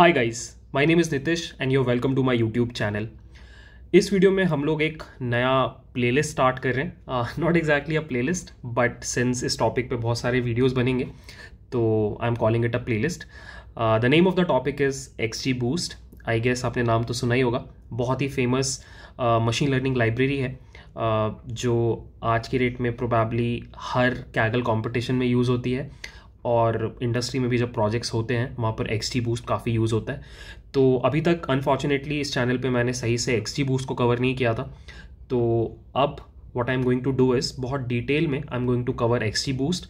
Hi guys my name is Nitish and you welcome to my YouTube channel इस वीडियो में हम लोग एक नया प्लेलिस्ट स्टार्ट कर रहे हैं not exactly a playlist but since इस टॉपिक पे बहुत सारे वीडियोस बनेंगे तो I am calling it a playlist the name of the topic is X ji boost I guess आपने नाम तो सुना ही होगा बहुत ही फेमस मशीन लर्निंग लाइब्रेरी है uh, जो आज की डेट में प्रोबेबली हर कैगल कॉम्पिटिशन में यूज़ होती है और इंडस्ट्री में भी जब प्रोजेक्ट्स होते हैं वहाँ पर एक्स टी बूस्ट काफ़ी यूज़ होता है तो अभी तक अनफॉर्चुनेटली इस चैनल पे मैंने सही से एक्स टी बूस्ट को कवर नहीं किया था तो अब what I am going to do is बहुत डिटेल में I am going to cover X T boost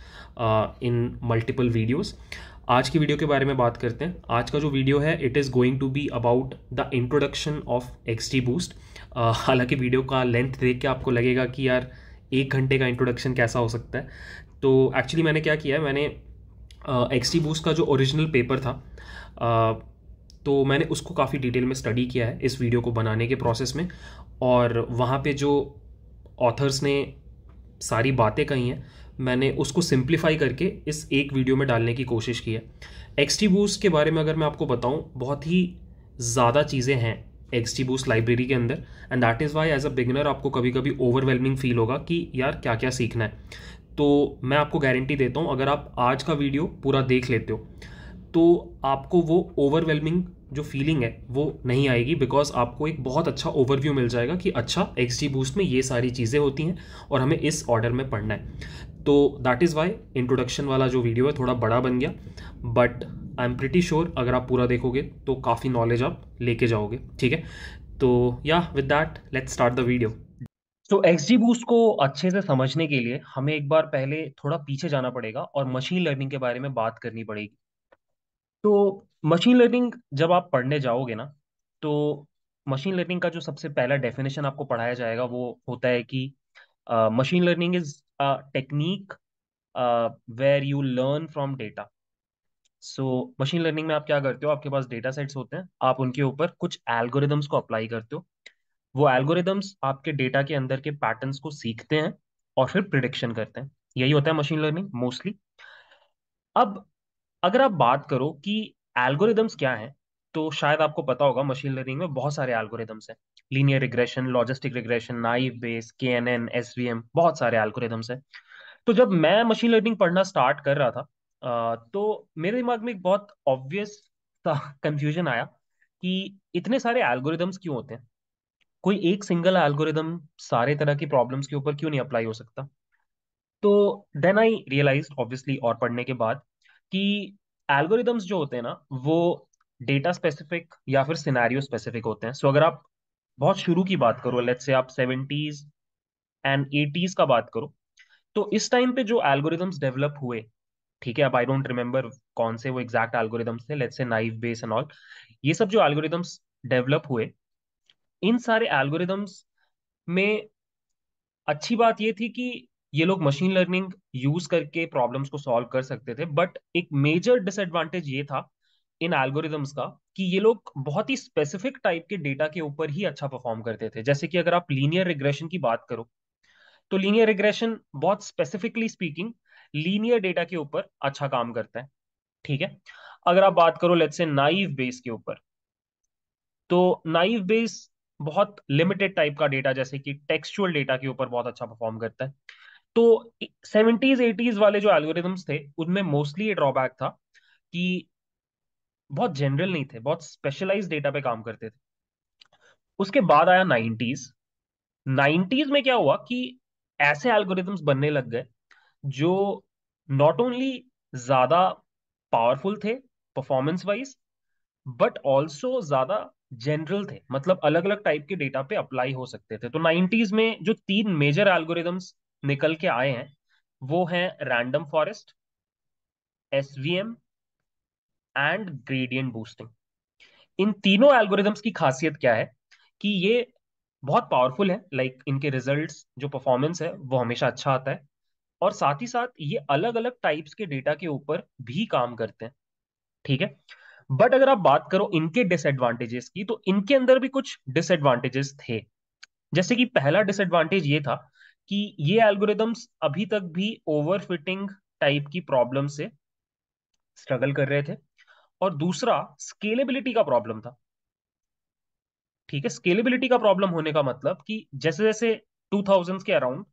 in multiple videos आज की वीडियो के बारे में बात करते हैं आज का जो वीडियो है it is going to be about the introduction of X T boost हालांकि वीडियो का लेंथ देख के आपको लगेगा कि यार एक घंटे का इंट्रोडक्शन कैसा हो सकता है तो एक्चुअली मैंने क्या किया है मैंने एक्स टी बूस का जो ओरिजिनल पेपर था तो मैंने उसको काफ़ी डिटेल में स्टडी किया है इस वीडियो को बनाने के प्रोसेस में और वहाँ पे जो ऑथर्स ने सारी बातें कही हैं मैंने उसको सिंप्लीफाई करके इस एक वीडियो में डालने की कोशिश की है एक्स टी बूस के बारे में अगर मैं आपको बताऊँ बहुत ही ज़्यादा चीज़ें हैं एक्स टी बूस लाइब्रेरी के अंदर and that is why as a beginner आपको कभी कभी ओवरवेलमिंग फील होगा कि यार क्या क्या सीखना है तो मैं आपको गारंटी देता हूँ अगर आप आज का वीडियो पूरा देख लेते हो तो आपको वो ओवरवेलमिंग जो फीलिंग है वो नहीं आएगी बिकॉज आपको एक बहुत अच्छा ओवरव्यू मिल जाएगा कि अच्छा एक्स बूस्ट में ये सारी चीज़ें होती हैं और हमें इस ऑर्डर में पढ़ना है तो दैट इज़ वाई इंट्रोडक्शन वाला जो वीडियो है थोड़ा बड़ा बन गया but I am pretty sure अगर आप पूरा देखोगे तो काफ़ी नॉलेज आप लेके जाओगे ठीक है तो या with that let's start the video तो एक्सजी बूस्ट को अच्छे से समझने के लिए हमें एक बार पहले थोड़ा पीछे जाना पड़ेगा और मशीन लर्निंग के बारे में बात करनी पड़ेगी तो मशीन लर्निंग जब आप पढ़ने जाओगे ना तो मशीन लर्निंग का जो सबसे पहला डेफिनेशन आपको पढ़ाया जाएगा वो होता है कि machine learning is a technique where you learn from data so machine learning में आप क्या करते हो आपके पास डेटा सेट्स होते हैं आप उनके ऊपर कुछ एल्गोरिदम्स को अप्लाई करते हो वो एल्गोरिदम्स आपके डेटा के अंदर के पैटर्न्स को सीखते हैं और फिर प्रिडिक्शन करते हैं यही होता है मशीन लर्निंग मोस्टली अब अगर आप बात करो कि एल्गोरिदम्स क्या हैं तो शायद आपको पता होगा मशीन लर्निंग में बहुत सारे एल्गोरिदम्स हैं linear regression logistic regression naive Bayes K N N S V M बहुत सारे एल्गोरिदम्स हैं तो जब मैं मशीन लर्निंग पढ़ना स्टार्ट कर रहा था तो मेरे दिमाग में एक बहुत ऑब्वियस कंफ्यूजन आया कि इतने सारे एल्गोरिदम्स क्यों होते हैं कोई एक सिंगल एल्गोरिदम सारे तरह की प्रॉब्लम्स के ऊपर क्यों नहीं अप्लाई हो सकता तो देन आई रियलाइज ऑब्वियसली और पढ़ने के बाद कि एल्गोरिदम्स जो होते हैं ना वो डेटा स्पेसिफिक या फिर सिनेरियो स्पेसिफिक होते हैं सो so, अगर आप बहुत शुरू की बात करो लेट्स से आप सेवेंटीज एंड एटीज का बात करो तो इस टाइम पे जो एल्गोरिदम्स डेवलप हुए ठीक है अब आई डोंट रिमेम्बर कौन से वो एग्जैक्ट एल्गोरिदम्स थे let's say naive Bayes and all ये सब जो एल्गोरिदम्स डेवलप हुए इन सारे एल्गोरिदम्स में अच्छी बात ये थी कि ये लोग मशीन लर्निंग यूज करके प्रॉब्लम्स को सॉल्व कर सकते थे बट एक मेजर डिसएडवांटेज ये था इन एल्गोरिदम्स का कि ये लोग बहुत ही स्पेसिफिक टाइप के डेटा के ऊपर ही अच्छा परफॉर्म करते थे जैसे कि अगर आप लीनियर रिग्रेशन की बात करो तो लीनियर रिग्रेशन बहुत स्पेसिफिकली स्पीकिंग लीनियर डेटा के ऊपर अच्छा काम करता है ठीक है अगर आप बात करो लेट्स से नाइव बेस के ऊपर तो नाइव बेस बहुत लिमिटेड टाइप का डेटा जैसे कि टेक्सचुअल डेटा के ऊपर बहुत अच्छा परफॉर्म करता है तो सेवेंटीज एटीज वाले जो एल्गोरिदम्स थे उनमें मोस्टली ये ड्रॉबैक था कि बहुत जनरल नहीं थे बहुत स्पेशलाइज डेटा पे काम करते थे उसके बाद आया नाइन्टीज नाइन्टीज में क्या हुआ कि ऐसे एल्गोरिदम्स बनने लग गए जो नॉट ओनली ज्यादा पावरफुल थे परफॉर्मेंस वाइज बट ऑल्सो ज्यादा जनरल थे मतलब अलग अलग टाइप के डेटा पे अप्लाई हो सकते थे तो नाइनटीज में जो तीन मेजर एल्गोरिदम्स निकल के आए हैं वो हैं random forest SVM and gradient boosting इन तीनों एल्गोरिदम्स की खासियत क्या है कि ये बहुत पावरफुल है लाइक like इनके रिजल्ट्स जो परफॉर्मेंस है वो हमेशा अच्छा आता है और साथ ही साथ ये अलग अलग टाइप्स के डेटा के ऊपर भी काम करते हैं ठीक है बट अगर आप बात करो इनके डिसएडवांटेजेस की तो इनके अंदर भी कुछ डिसएडवांटेजेस थे जैसे कि पहला डिसएडवांटेज ये था कि ये एल्गोरिदम्स अभी तक भी ओवरफिटिंग टाइप की प्रॉब्लम से स्ट्रगल कर रहे थे और दूसरा स्केलेबिलिटी का प्रॉब्लम था ठीक है स्केलेबिलिटी का प्रॉब्लम होने का मतलब कि जैसे जैसे टू थाउजेंड के अराउंड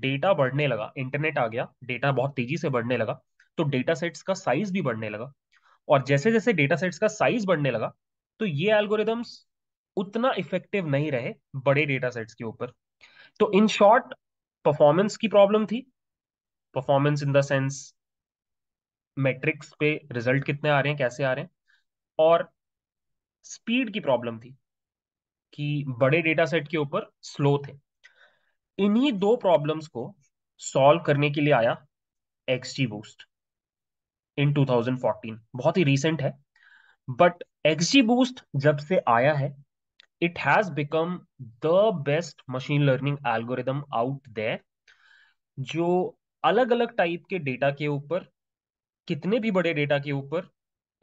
डेटा बढ़ने लगा इंटरनेट आ गया डेटा बहुत तेजी से बढ़ने लगा तो डेटा सेट्स का साइज भी बढ़ने लगा और जैसे जैसे डेटा सेट्स का साइज बढ़ने लगा तो ये एल्गोरिदम्स उतना इफेक्टिव नहीं रहे बड़े डेटा सेट्स के ऊपर तो इन शॉर्ट परफॉर्मेंस की प्रॉब्लम थी performance in the sense metrics पे रिजल्ट कितने आ रहे हैं कैसे आ रहे हैं और स्पीड की प्रॉब्लम थी कि बड़े डेटा सेट के ऊपर स्लो थे इन्हीं दो प्रॉब्लम्स को सॉल्व करने के लिए आया एक्सजी बूस्ट इन 2014 बहुत ही रिसेंट है बट एक्सजी बूस्ट जब से आया है it has become the best machine learning algorithm out there जो अलग अलग टाइप के डेटा के ऊपर कितने भी बड़े डेटा के ऊपर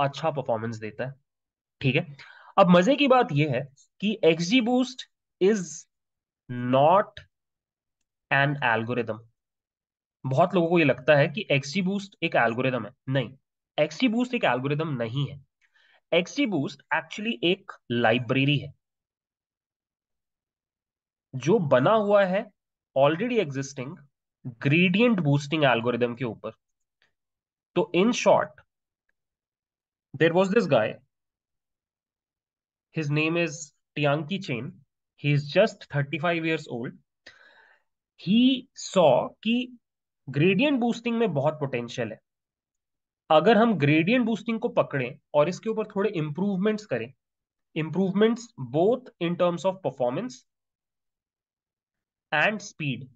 अच्छा परफॉर्मेंस देता है ठीक है अब मजे की बात यह है कि XG boost is not an algorithm बहुत लोगों को ये लगता है कि एक्सी बूस्ट एक एल्गोरिदम है नहीं एक्सी बूस्ट एक एल्गोरिदम नहीं है एक्सी बूस्ट एक्चुअली एक लाइब्रेरी है जो बना हुआ है already existing gradient boosting algorithm के ऊपर तो in short there was this guy is Tianqi Chen he is just thirty five years old he saw की ग्रेडियंट बूस्टिंग में बहुत पोटेंशियल है अगर हम ग्रेडियंट बूस्टिंग को पकड़ें और इसके ऊपर थोड़े इंप्रूवमेंट्स करें improvements both in terms of performance and speed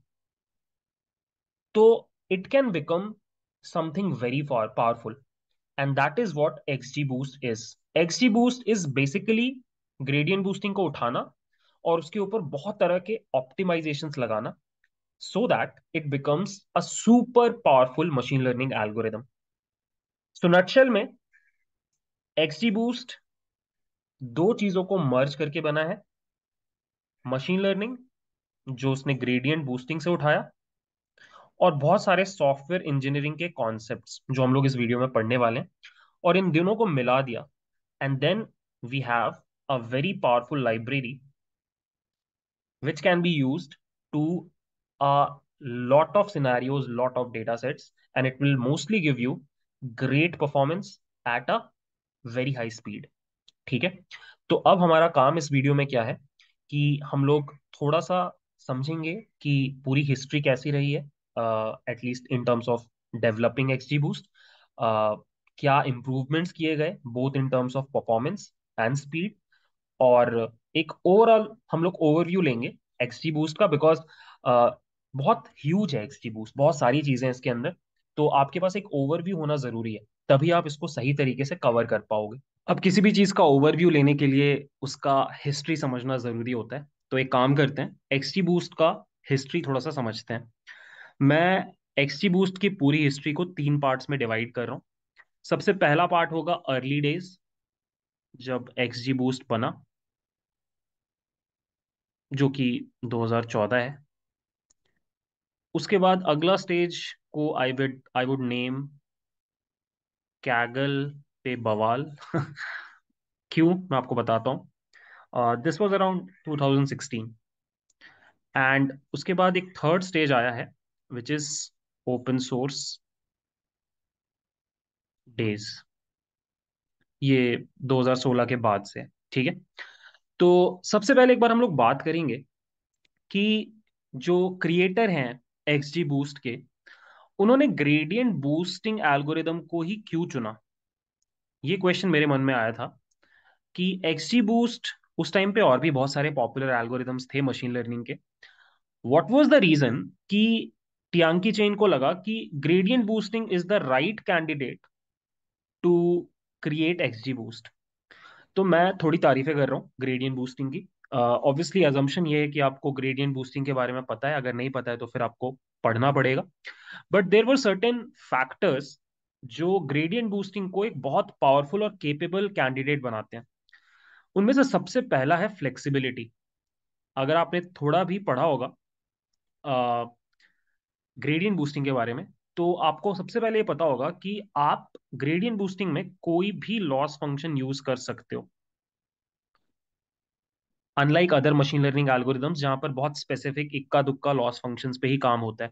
तो it can become and that is what X ji boost is X ji boost is basically gradient boosting को उठाना और उसके ऊपर बहुत तरह के ऑप्टिमाइजेशन लगाना so that it becomes a super powerful machine learning algorithm. So nutshell में XGBoost दो चीजों को merge करके बना है machine learning जो उसने gradient boosting से उठाया और बहुत सारे software engineering के concepts जो हम लोग इस video में पढ़ने वाले हैं और इन दोनों को मिला दिया and then we have a very powerful library which can be used to a lot of scenarios, lot of data sets, and it will mostly give you great performance at a very high speed. ठीक है तो अब हमारा काम इस वीडियो में क्या है कि हम लोग थोड़ा सा समझेंगे कि पूरी हिस्ट्री कैसी रही है at least in terms of developing XG boost क्या इम्प्रूवमेंट्स किए गए both in terms of performance and speed और एक ओवरऑल हम लोग ओवरव्यू लेंगे एक्सजी बूस्ट का बिकॉज बहुत ह्यूज है एक्सटी बूस्ट बहुत सारी चीजें इसके अंदर तो आपके पास एक ओवरव्यू होना जरूरी है तभी आप इसको सही तरीके से कवर कर पाओगे अब किसी भी चीज का ओवरव्यू लेने के लिए उसका हिस्ट्री समझना जरूरी होता है तो एक काम करते हैं एक्सटी बूस्ट का हिस्ट्री थोड़ा सा समझते हैं मैं एक्सटी बूस्ट की पूरी हिस्ट्री को तीन पार्ट्स में डिवाइड कर रहा हूँ सबसे पहला पार्ट होगा अर्ली डेज जब एक्स बूस्ट बना जो कि 2014 है उसके बाद अगला स्टेज को I would I would name Kaggle पे बवाल क्यों मैं आपको बताता हूँ दिस वाज अराउंड 2016 एंड उसके बाद एक थर्ड स्टेज आया है which is open source days ये 2016 के बाद से ठीक है तो सबसे पहले एक बार हम लोग बात करेंगे कि जो क्रिएटर हैं एक्स बूस्ट के उन्होंने ग्रेडियंट बूस्टिंग एल्गोरिदम को ही क्यों चुना ये क्वेश्चन मेरे मन में आया था कि एक्स बूस्ट उस टाइम पे और भी बहुत सारे पॉपुलर एल्गोरिदम्स थे मशीन लर्निंग के व्हाट वाज द रीजन कि टियांकी चेन को लगा कि gradient boosting is the right candidate to create X boost तो मैं थोड़ी तारीफें कर रहा हूँ ग्रेडियंट बूस्टिंग की ऑब्वियसली अजम्पन ये है कि आपको ग्रेडियंट बूस्टिंग के बारे में पता है अगर नहीं पता है तो फिर आपको पढ़ना पड़ेगा but there were certain factors जो ग्रेडियंट बूस्टिंग को एक बहुत पावरफुल और केपेबल कैंडिडेट बनाते हैं उनमें से सबसे पहला है फ्लेक्सिबिलिटी अगर आपने थोड़ा भी पढ़ा होगा ग्रेडियंट बूस्टिंग के बारे में तो आपको सबसे पहले ये पता होगा कि आप ग्रेडियंट बूस्टिंग में कोई भी लॉस फंक्शन यूज कर सकते हो unlike other machine learning algorithms जहां पर बहुत स्पेसिफिक इक्का दुक्का लॉस फंक्शंस पे ही काम होता है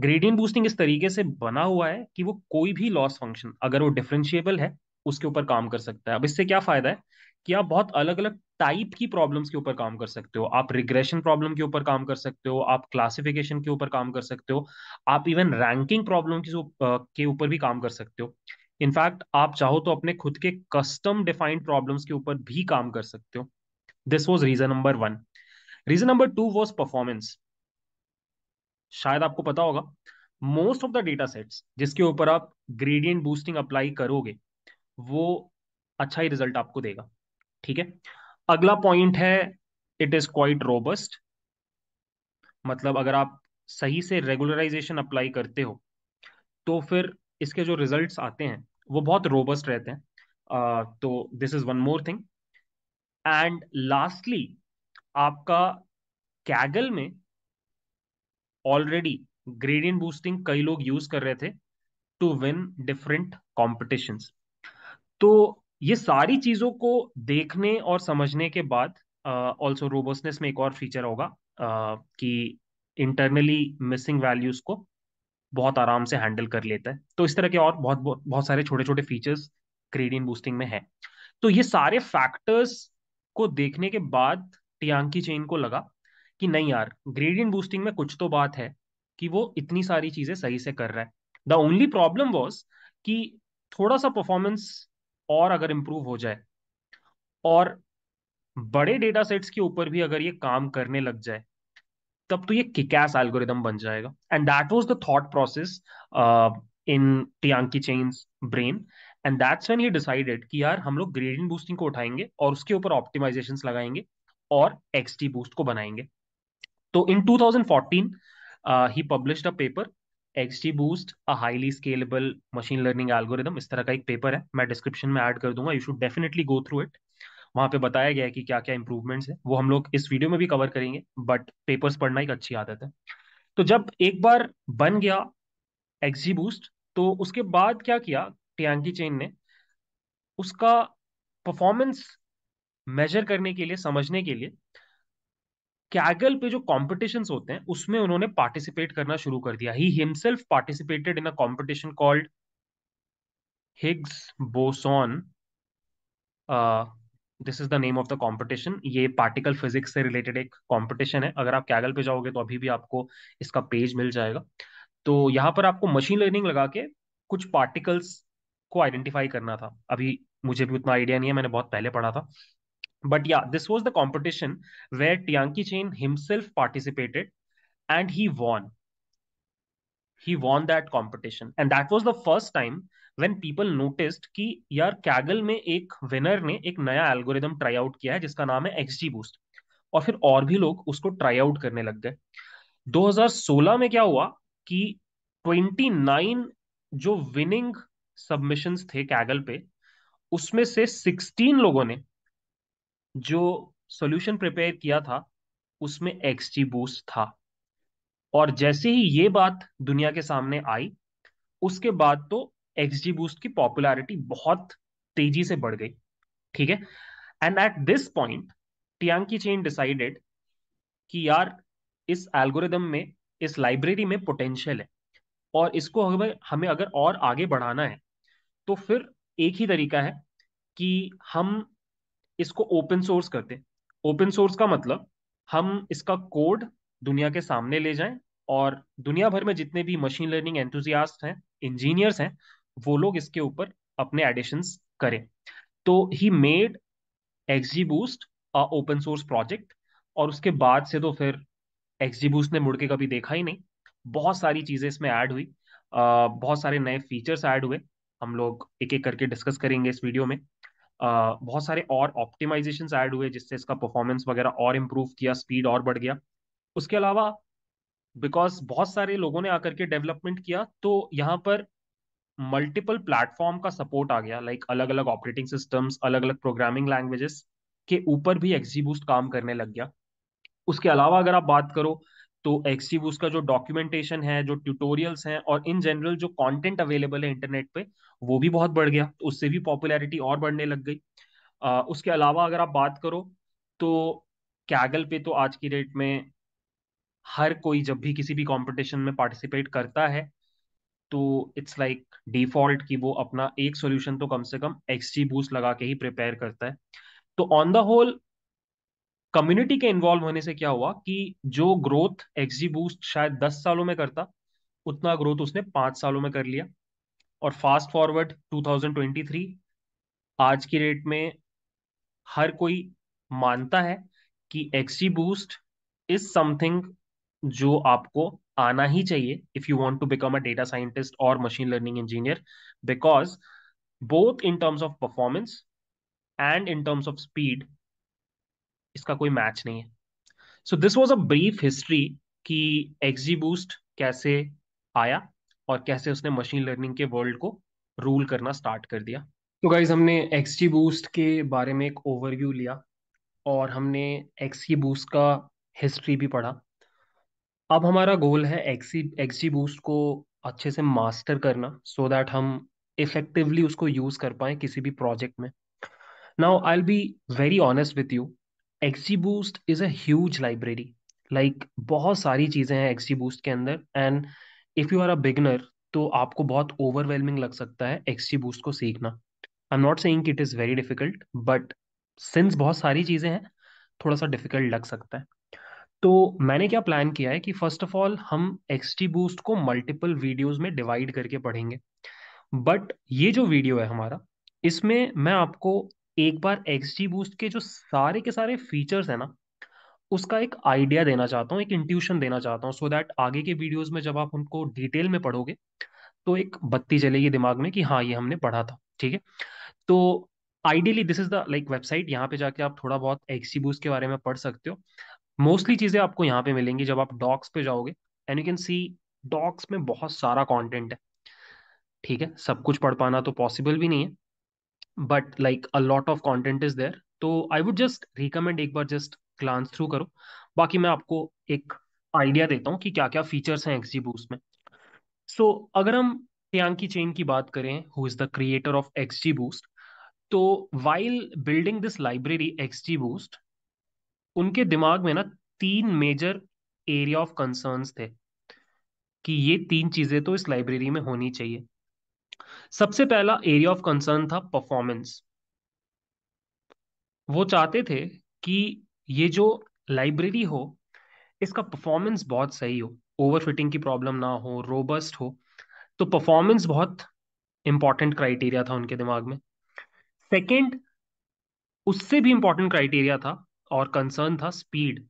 ग्रेडियंट बूस्टिंग इस तरीके से बना हुआ है कि वो कोई भी लॉस फंक्शन अगर वो डिफ्रेंशियबल है उसके ऊपर काम कर सकता है अब इससे क्या फायदा है कि आप बहुत अलग अलग टाइप की प्रॉब्लम्स के ऊपर काम कर सकते हो आप रिग्रेशन प्रॉब्लम के ऊपर काम कर सकते हो आप क्लासिफिकेशन के ऊपर काम कर सकते हो आप इवन रैंकिंग प्रॉब्लम के ऊपर भी काम कर सकते हो इनफैक्ट आप चाहो तो अपने खुद के कस्टम डिफाइंड प्रॉब्लम्स के ऊपर भी काम कर सकते हो this was reason number one reason number two was performance शायद आपको पता होगा most of the data sets जिसके ऊपर आप ग्रेडियंट बूस्टिंग अप्लाई करोगे वो अच्छा ही रिजल्ट आपको देगा ठीक है अगला पॉइंट है इट इज क्वाइट रोबस्ट मतलब अगर आप सही से रेगुलराइजेशन अप्लाई करते हो तो फिर इसके जो रिजल्ट्स आते हैं वो बहुत रोबस्ट रहते हैं uh, तो this is one more thing and lastly आपका कैगल में ऑलरेडी ग्रेडियंट बूस्टिंग कई लोग यूज कर रहे थे टू विन डिफरेंट कॉम्पिटिशन तो ये सारी चीजों को देखने और समझने के बाद ऑल्सो uh, रोबोसनेस में एक और फीचर होगा uh, कि इंटरनली मिसिंग वैल्यूज को बहुत आराम से हैंडल कर लेता है तो इस तरह के और बहुत बहुत, बहुत सारे छोटे छोटे फीचर्स ग्रेडियंट बूस्टिंग में है तो ये सारे फैक्टर्स को देखने के बाद टियांकी चेन को लगा कि नहीं यार ग्रेडियंट बूस्टिंग में कुछ तो बात है कि वो इतनी सारी चीजें सही से कर रहा है द ओनली प्रॉब्लम वॉज कि थोड़ा सा परफॉर्मेंस और अगर इम्प्रूव हो जाए और बड़े डेटा सेट्स के ऊपर भी अगर ये काम करने लग जाए तब तो ये किकैस एल्गोरिदम बन जाएगा and that was the thought process in Tianqi Chen's brain and that's when he decided कि यार हम लोग ग्रेडियंट बूस्टिंग को उठाएंगे और उसके ऊपर ऑप्टिमाइजेशन लगाएंगे और एक्सटी बूस्ट को बनाएंगे तो in 2014 he publish a paper XT boost a highly scalable machine learning algorithm इस तरह का एक पेपर है मैं डिस्क्रिप्शन में ऐड कर दूंगा you should definitely go through it वहाँ पे बताया गया है कि क्या क्या इंप्रूवमेंट्स है वो हम लोग इस वीडियो में भी कवर करेंगे बट पेपर्स पढ़ना एक अच्छी आदत है तो जब एक बार बन गया एक्सजी बूस्ट तो उसके बाद क्या किया टियांकी चेन ने उसका परफॉर्मेंस मेजर करने के लिए समझने के लिए कैगल पे जो कॉम्पिटिशन होते हैं उसमें उन्होंने पार्टिसिपेट करना शुरू कर दिया he himself participated in a competition called Higgs boson this is the name of the competition ये पार्टिकल फिजिक्स से रिलेटेड एक कॉम्पिटिशन है अगर आप कैगल पे जाओगे तो अभी भी आपको इसका पेज मिल जाएगा तो यहाँ पर आपको मशीन लर्निंग लगा के कुछ पार्टिकल्स को आइडेंटिफाई करना था अभी मुझे भी उतना आइडिया नहीं है मैंने बहुत पहले पढ़ा था but yeah this was the competition where tianqi chen himself participated and he won he won that competition and that was the first time when people noticed कि यार कैगल में एक विनर ने एक नया एल्गोरिदम ट्राई आउट किया है जिसका नाम है एक्सजी बूस्ट और फिर और भी लोग उसको ट्राई आउट करने लग गए 2016 में क्या हुआ कि 29 जो विनिंग सबमिशंस थे कैगल पे उसमें से सिक्सटीन लोगों ने जो सॉल्यूशन प्रिपेयर किया था उसमें एक्सजी बूस्ट था और जैसे ही ये बात दुनिया के सामने आई उसके बाद तो एक्सजी बूस्ट की पॉपुलैरिटी बहुत तेजी से बढ़ गई ठीक है and at this point Tianqi Chen decided कि यार इस एल्गोरिदम में इस लाइब्रेरी में पोटेंशियल है और इसको हमें हमें अगर और आगे बढ़ाना है तो फिर एक ही तरीका है कि हम इसको ओपन सोर्स करते ओपन सोर्स का मतलब हम इसका कोड दुनिया के सामने ले जाएं और दुनिया भर में जितने भी मशीन लर्निंग एंथुजियास्ट हैं इंजीनियर्स हैं वो लोग इसके ऊपर अपने एडिशंस करें तो he made XG boost a open source project और उसके बाद से तो फिर एक्सजी बूस्ट ने मुड़ के कभी देखा ही नहीं बहुत सारी चीज़ें इसमें ऐड हुई बहुत सारे नए फीचर्स ऐड हुए हम लोग एक एक करके डिस्कस करेंगे इस वीडियो में बहुत सारे और ऑप्टिमाइजेशन ऐड हुए जिससे इसका परफॉर्मेंस वगैरह और इम्प्रूव किया स्पीड और बढ़ गया उसके अलावा बिकॉज बहुत सारे लोगों ने आकर के डेवलपमेंट किया तो यहाँ पर मल्टीपल प्लेटफॉर्म का सपोर्ट आ गया लाइक अलग अलग ऑपरेटिंग सिस्टम्स अलग अलग प्रोग्रामिंग लैंग्वेजेस के ऊपर भी एक्जीबूस्ट काम करने लग गया उसके अलावा अगर आप बात करो तो एक्सटीव उसका जो डॉक्यूमेंटेशन है जो ट्यूटोरियल्स हैं और इन जनरल जो कंटेंट अवेलेबल है इंटरनेट पे वो भी बहुत बढ़ गया तो उससे भी पॉपुलैरिटी और बढ़ने लग गई आ, उसके अलावा अगर आप बात करो तो कैगल पे तो आज की डेट में हर कोई जब भी किसी भी कंपटीशन में पार्टिसिपेट करता है तो इट्स लाइक डिफॉल्ट कि वो अपना एक सोल्यूशन तो कम से कम एक्सजी बूस्ट लगा के ही प्रिपेयर करता है तो ऑन द होल कम्युनिटी के इन्वॉल्व होने से क्या हुआ कि जो ग्रोथ एक्जी बूस्ट शायद दस सालों में करता उतना ग्रोथ उसने पांच सालों में कर लिया और फास्ट फॉरवर्ड 2023 आज की रेट में हर कोई मानता है कि एक्सी बूस्ट इज समथिंग जो आपको आना ही चाहिए if you want to become a data scientist और machine learning engineer because both in terms of performance and in terms of speed इसका कोई मैच नहीं है so this was a brief history कि एक्जी बूस्ट कैसे आया और कैसे उसने मशीन लर्निंग के वर्ल्ड को रूल करना स्टार्ट कर दिया तो गाइज हमने एक्सजी बूस्ट के बारे में एक ओवरव्यू लिया और हमने एक्सजी बूस्ट का हिस्ट्री भी पढ़ा अब हमारा गोल है एक्सी एक्सजी बूस्ट को अच्छे से मास्टर करना सो so दैट हम इफेक्टिवली उसको यूज़ कर पाए किसी भी प्रोजेक्ट में now I be very honest with you boost is a library like बहुत सारी चीज़ें हैं बूस्ट के अंदर and if you are a beginner तो आपको बहुत ओवरवेलमिंग लग सकता है बूस्ट को सीखना I am not saying it is very difficult but since बहुत सारी चीज़ें हैं थोड़ा सा डिफिकल्ट लग सकता है तो मैंने क्या प्लान किया है कि फर्स्ट ऑफ ऑल हम एक्सटी बूस्ट को मल्टीपल वीडियोज़ में डिवाइड करके पढ़ेंगे बट ये जो वीडियो है हमारा इसमें मैं आपको एक बार एक्स जी बूस्ट के जो सारे के सारे फीचर्स है ना उसका एक आइडिया देना चाहता हूँ एक इंट्यूशन देना चाहता हूँ सो दैट आगे के वीडियोज में जब आप उनको डिटेल में पढ़ोगे तो एक बत्ती चलेगी दिमाग में कि हाँ ये हमने पढ़ा था ठीक है तो ideally this is the like website यहाँ पे जाके आप थोड़ा बहुत एक्सी बूस्ट के बारे में पढ़ सकते हो मोस्टली चीज़ें आपको यहाँ पे मिलेंगी जब आप डॉक्स पे जाओगे and you can see docs में बहुत सारा कॉन्टेंट है ठीक है सब कुछ पढ़ पाना तो पॉसिबल भी नहीं है but like a lot of content is there तो आई वुड जस्ट रिकमेंड एक बार जस्ट क्लांस थ्रू करो बाकी मैं आपको एक आइडिया देता हूँ कि क्या क्या फीचर्स हैं एक्सजी बूस्ट में सो so, अगर हम टियांग चेन की बात करें who is the creator of XG boost तो while building this library XG boost उनके दिमाग में ना तीन मेजर एरिया ऑफ कंसर्न्स थे कि ये तीन चीजें तो इस लाइब्रेरी में होनी चाहिए सबसे पहला एरिया ऑफ कंसर्न था परफॉर्मेंस वो चाहते थे कि ये जो लाइब्रेरी हो इसका परफॉर्मेंस बहुत सही हो ओवरफिटिंग की प्रॉब्लम ना हो रोबस्ट हो तो परफॉर्मेंस बहुत इंपॉर्टेंट क्राइटेरिया था उनके दिमाग में सेकंड उससे भी इंपॉर्टेंट क्राइटेरिया था और कंसर्न था speed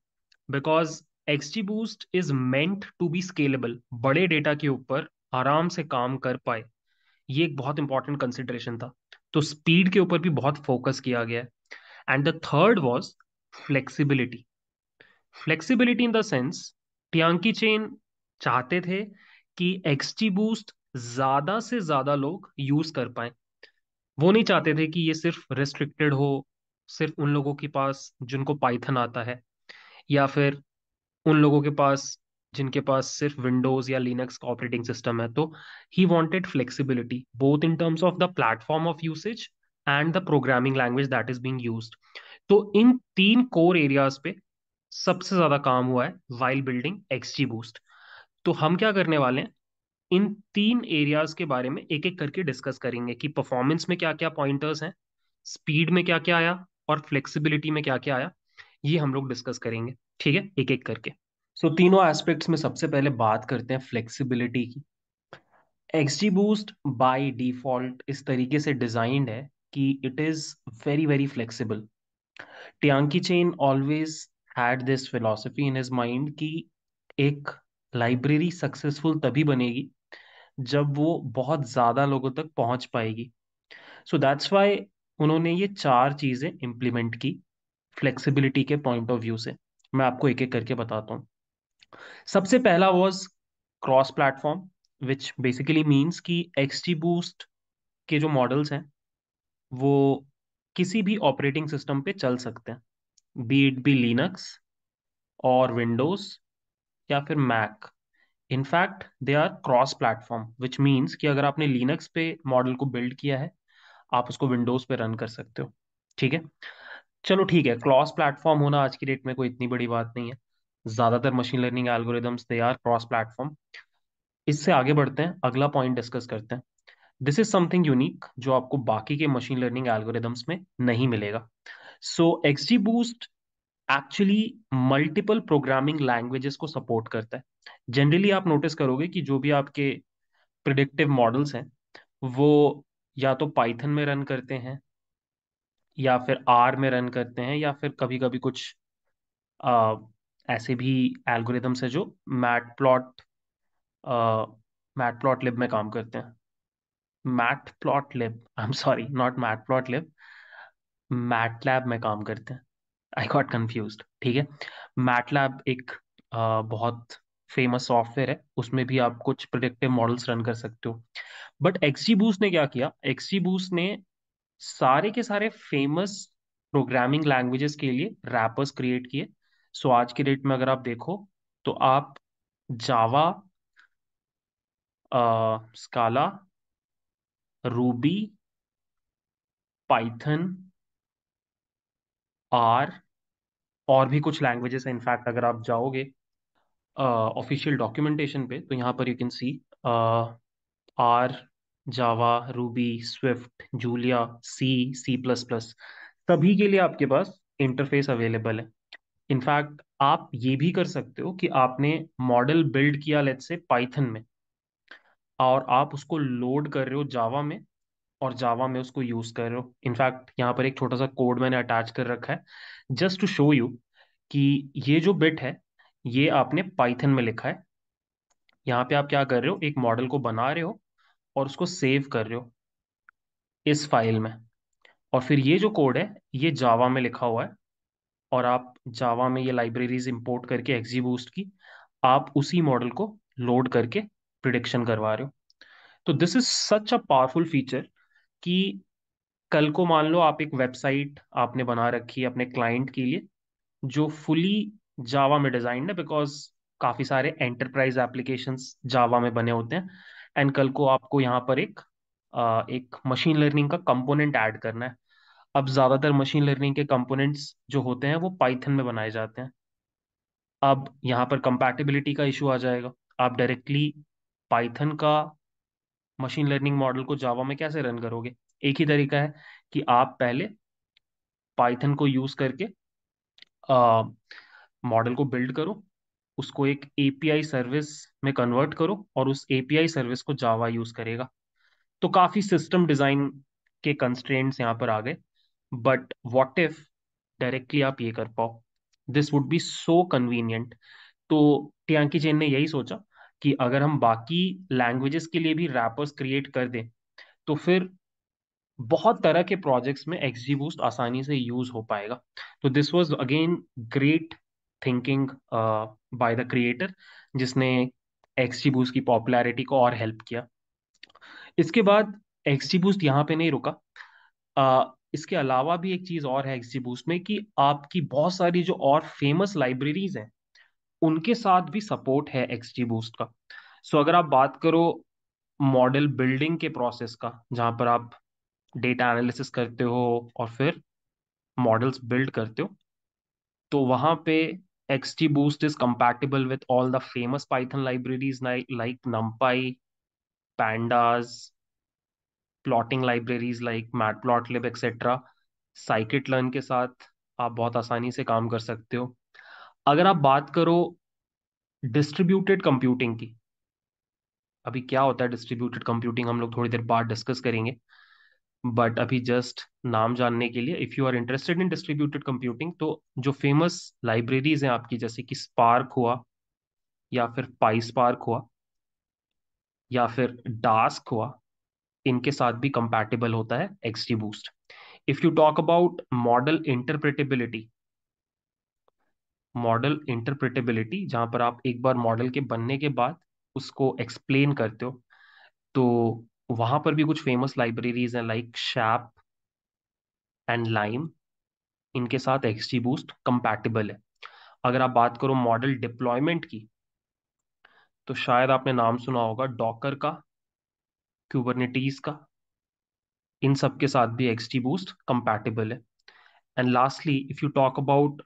because XG boost is meant to be scalable बड़े डेटा के ऊपर आराम से काम कर पाए ये एक बहुत इंपॉर्टेंट कंसिडरेशन था तो स्पीड के ऊपर भी बहुत फोकस किया गया है and the third was flexibility flexibility in the sense Tianqi Chen चाहते थे कि एक्सटी बूस्ट ज्यादा से ज्यादा लोग यूज कर पाए वो नहीं चाहते थे कि ये सिर्फ रिस्ट्रिक्टेड हो सिर्फ उन लोगों के पास जिनको पाइथन आता है या फिर उन लोगों के पास जिनके पास सिर्फ विंडोज या लिनक्स का ऑपरेटिंग सिस्टम है तो he wanted flexibility both in terms of the platform of usage and the programming language that is being use तो इन तीन कोर एरियाज पे सबसे ज्यादा काम हुआ है वाइल बिल्डिंग एक्सजी बूस्ट तो हम क्या करने वाले हैं इन तीन एरियाज के बारे में एक एक करके डिस्कस करेंगे कि परफॉर्मेंस में क्या क्या पॉइंटर्स हैं स्पीड में क्या क्या आया और फ्लेक्सिबिलिटी में क्या क्या आया ये हम लोग डिस्कस करेंगे ठीक है एक एक करके सो so, तीनों एस्पेक्ट्स में सबसे पहले बात करते हैं फ्लेक्सिबिलिटी की एक्सजी बूस्ट बाय डिफॉल्ट इस तरीके से डिजाइंड है कि it is very very flexible Tianqi Chen always had this philosophy in his mind कि एक लाइब्रेरी सक्सेसफुल तभी बनेगी जब वो बहुत ज़्यादा लोगों तक पहुंच पाएगी सो दैट्स वाई उन्होंने ये चार चीज़ें इम्प्लीमेंट की फ्लेक्सिबिलिटी के पॉइंट ऑफ व्यू से मैं आपको एक एक करके बताता हूँ सबसे पहला was cross platform which basically means कि एक्स बूस्ट के जो मॉडल्स हैं वो किसी भी ऑपरेटिंग सिस्टम पे चल सकते हैं बी इट बी लिनक्स और विंडोज़ या फिर Mac in fact they are cross platform which means कि अगर आपने लिनक्स पे मॉडल को बिल्ड किया है आप उसको विंडोज पे रन कर सकते हो ठीक है चलो ठीक है क्रॉस प्लेटफॉर्म होना आज की डेट में कोई इतनी बड़ी बात नहीं है ज्यादातर machine learning algorithms they are cross platform इससे आगे बढ़ते हैं अगला पॉइंट डिस्कस करते हैं दिस इज समथिंग यूनिक जो आपको बाकी के मशीन लर्निंग एल्गोरिदम्स में नहीं मिलेगा so XG boost actually multiple programming languages को सपोर्ट करता है जनरली आप नोटिस करोगे कि जो भी आपके प्रिडिक्टिव मॉडल्स हैं वो या तो पाइथन में रन करते हैं या फिर आर में रन करते हैं या फिर कभी कभी कुछ ऐसे भी एल्गोरिदम्स है जो mat plot matplotlib में काम करते हैं matplotlib I am sorry not matplotlib MATLAB में काम करते हैं आई गॉट कन्फ्यूज ठीक है मैट लैब एक आ, बहुत फेमस सॉफ्टवेयर है उसमें भी आप कुछ प्रोडक्टिव मॉडल्स रन कर सकते हो बट एक्सी बूस ने क्या किया एक्सी बूस ने सारे के सारे फेमस प्रोग्रामिंग लैंग्वेजेस के लिए रैपर्स क्रिएट किए सो आज की डेट में अगर आप देखो तो आप Java Scala Ruby Python R और भी कुछ लैंग्वेजेस हैं इनफैक्ट अगर आप जाओगे ऑफिशियल डॉक्यूमेंटेशन पे तो यहाँ पर you can see R Java Ruby Swift Julia C C plus plus सभी के लिए आपके पास इंटरफेस अवेलेबल है इनफैक्ट आप ये भी कर सकते हो कि आपने मॉडल बिल्ड किया लेट से पाइथन में और आप उसको लोड कर रहे हो जावा में और जावा में उसको यूज कर रहे हो इनफैक्ट यहाँ पर एक छोटा सा कोड मैंने अटैच कर रखा है जस्ट टू शो यू कि ये जो बिट है ये आपने पाइथन में लिखा है यहाँ पे आप क्या कर रहे हो एक मॉडल को बना रहे हो और उसको सेव कर रहे हो इस फाइल में और फिर ये जो कोड है ये जावा में लिखा हुआ है और आप जावा में ये लाइब्रेरीज इंपोर्ट करके एक्जीबूस्ट की आप उसी मॉडल को लोड करके प्रिडिक्शन करवा रहे हो तो this is such a powerful feature कि कल को मान लो आप एक वेबसाइट आपने बना रखी है अपने क्लाइंट के लिए जो फुली जावा में डिजाइंड है बिकॉज काफी सारे एंटरप्राइज एप्लीकेशंस जावा में बने होते हैं एंड कल को आपको यहाँ पर एक आ, एक मशीन लर्निंग का कंपोनेंट ऐड करना है अब ज़्यादातर मशीन लर्निंग के कंपोनेंट्स जो होते हैं वो पाइथन में बनाए जाते हैं अब यहाँ पर कंपैटिबिलिटी का इशू आ जाएगा आप डायरेक्टली पाइथन का मशीन लर्निंग मॉडल को जावा में कैसे रन करोगे एक ही तरीका है कि आप पहले पाइथन को यूज़ करके मॉडल को बिल्ड करो उसको एक एपीआई सर्विस में कन्वर्ट करो और उस एपीआई सर्विस को जावा यूज़ करेगा तो काफ़ी सिस्टम डिज़ाइन के कंस्ट्रेंट्स यहाँ पर आ गए बट वॉट इफ डायरेक्टली आप ये कर पाओ this would be so convenient तो टियांकी जैन ने यही सोचा कि अगर हम बाकी लैंग्वेजेस के लिए भी रैपर्स क्रिएट कर दें तो फिर बहुत तरह के प्रोजेक्ट्स में एक्सजी बूस्ट आसानी से यूज हो पाएगा तो this was again great thinking by the creator जिसने एक्सजी बूस्ट की पॉपुलैरिटी को और हेल्प किया इसके बाद एक्सजी बूस्ट यहाँ पे नहीं रुका uh, इसके अलावा भी एक चीज और है बूस्ट में कि आपकी बहुत सारी जो और फेमस लाइब्रेरीज हैं उनके साथ भी सपोर्ट है बूस्ट का सो अगर आप बात करो मॉडल बिल्डिंग के प्रोसेस का जहाँ पर आप डेटा एनालिसिस करते हो और फिर मॉडल्स बिल्ड करते हो तो वहाँ पे X T boost is with with all the famous Python libraries like NumPy, Pandas, plotting libraries like matplotlib etcetera scikit learn के साथ आप बहुत आसानी से काम कर सकते हो अगर आप बात करो डिस्ट्रीब्यूटेड कंप्यूटिंग की अभी क्या होता है डिस्ट्रीब्यूटेड कंप्यूटिंग हम लोग थोड़ी देर बाद डिस्कस करेंगे बट अभी जस्ट नाम जानने के लिए if you are interested in distributed computing तो जो फेमस लाइब्रेरीज हैं आपकी जैसे कि स्पार्क हुआ या फिर पाई स्पार्क हुआ या फिर डास्क हुआ इनके साथ भी कंपैटिबल होता है XT boost if you talk about model interpretability model interpretability जहां पर आप एक बार मॉडल के बनने के बाद उसको एक्सप्लेन करते हो तो वहां पर भी कुछ फेमस लाइब्रेरीज हैं लाइक शैप एंड लाइम इनके साथ एक्सटी बूस्ट कंपैटिबल है अगर आप बात करो मॉडल डिप्लॉयमेंट की तो शायद आपने नाम सुना होगा डॉकर का क्यूबरनेटीज का इन सब के साथ भी टी बूस्ट कंपैटिबल है and lastly if you talk about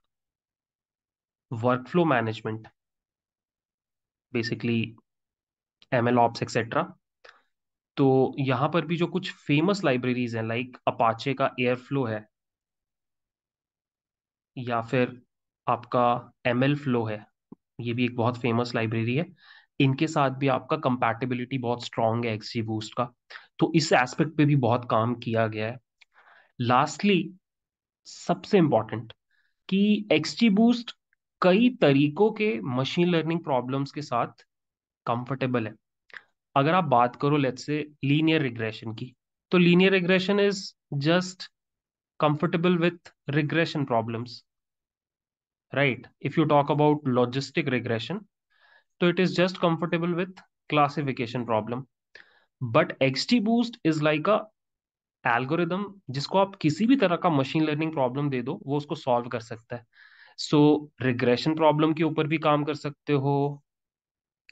workflow management basically M L ops etcetera तो यहाँ पर भी जो कुछ फेमस लाइब्रेरीज हैं लाइक अपाचे का एयर फ्लो है या फिर आपका एम एल फ्लो है ये भी एक बहुत फेमस लाइब्रेरी है इनके साथ भी आपका कंपैटिबिलिटी बहुत स्ट्रांग है एक्सी बूस्ट का तो इस एस्पेक्ट पे भी बहुत काम किया गया है लास्टली सबसे इंपॉर्टेंट कि एक्सजी बूस्ट कई तरीकों के मशीन लर्निंग प्रॉब्लम्स के साथ कंफर्टेबल है अगर आप बात करो लेट्स से लीनियर रिग्रेशन की तो linear regression is just comfortable with regression problems right if you talk about logistic regression तो it just comfortable with classification problem but X T boost is like a algorithm जिसको आप किसी भी तरह का machine learning problem दे दो वो उसको सॉल्व कर सकता है सो रिग्रेशन प्रॉब्लम के ऊपर भी काम कर सकते हो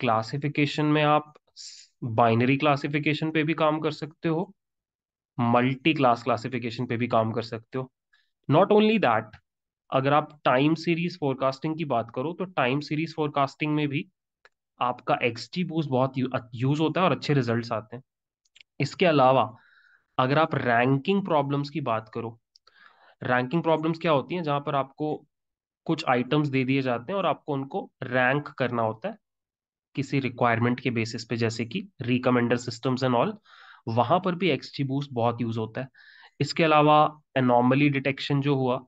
क्लासिफिकेशन में आप बाइनरी क्लासिफिकेशन पे भी काम कर सकते हो मल्टी क्लास क्लासिफिकेशन पे भी काम कर सकते हो नॉट ओनली दैट अगर आप टाइम सीरीज फोरकास्टिंग की बात करो तो टाइम सीरीज फोरकास्टिंग में भी आपका एक्सटी बूस्ट बहुत यूज होता है और अच्छे रिजल्ट आते हैं इसके अलावा अगर आप रैंकिंग प्रॉब्लम्स की बात करो रैंकिंग प्रॉब्लम्स क्या होती हैं जहां पर आपको कुछ आइटम्स दे दिए जाते हैं और आपको उनको रैंक करना होता है किसी रिक्वायरमेंट के बेसिस पे जैसे कि रिकमेंडर सिस्टम्स एंड ऑल वहां पर भी एक्सटी बूस्ट बहुत यूज होता है इसके अलावा एनॉर्मली डिटेक्शन जो हुआ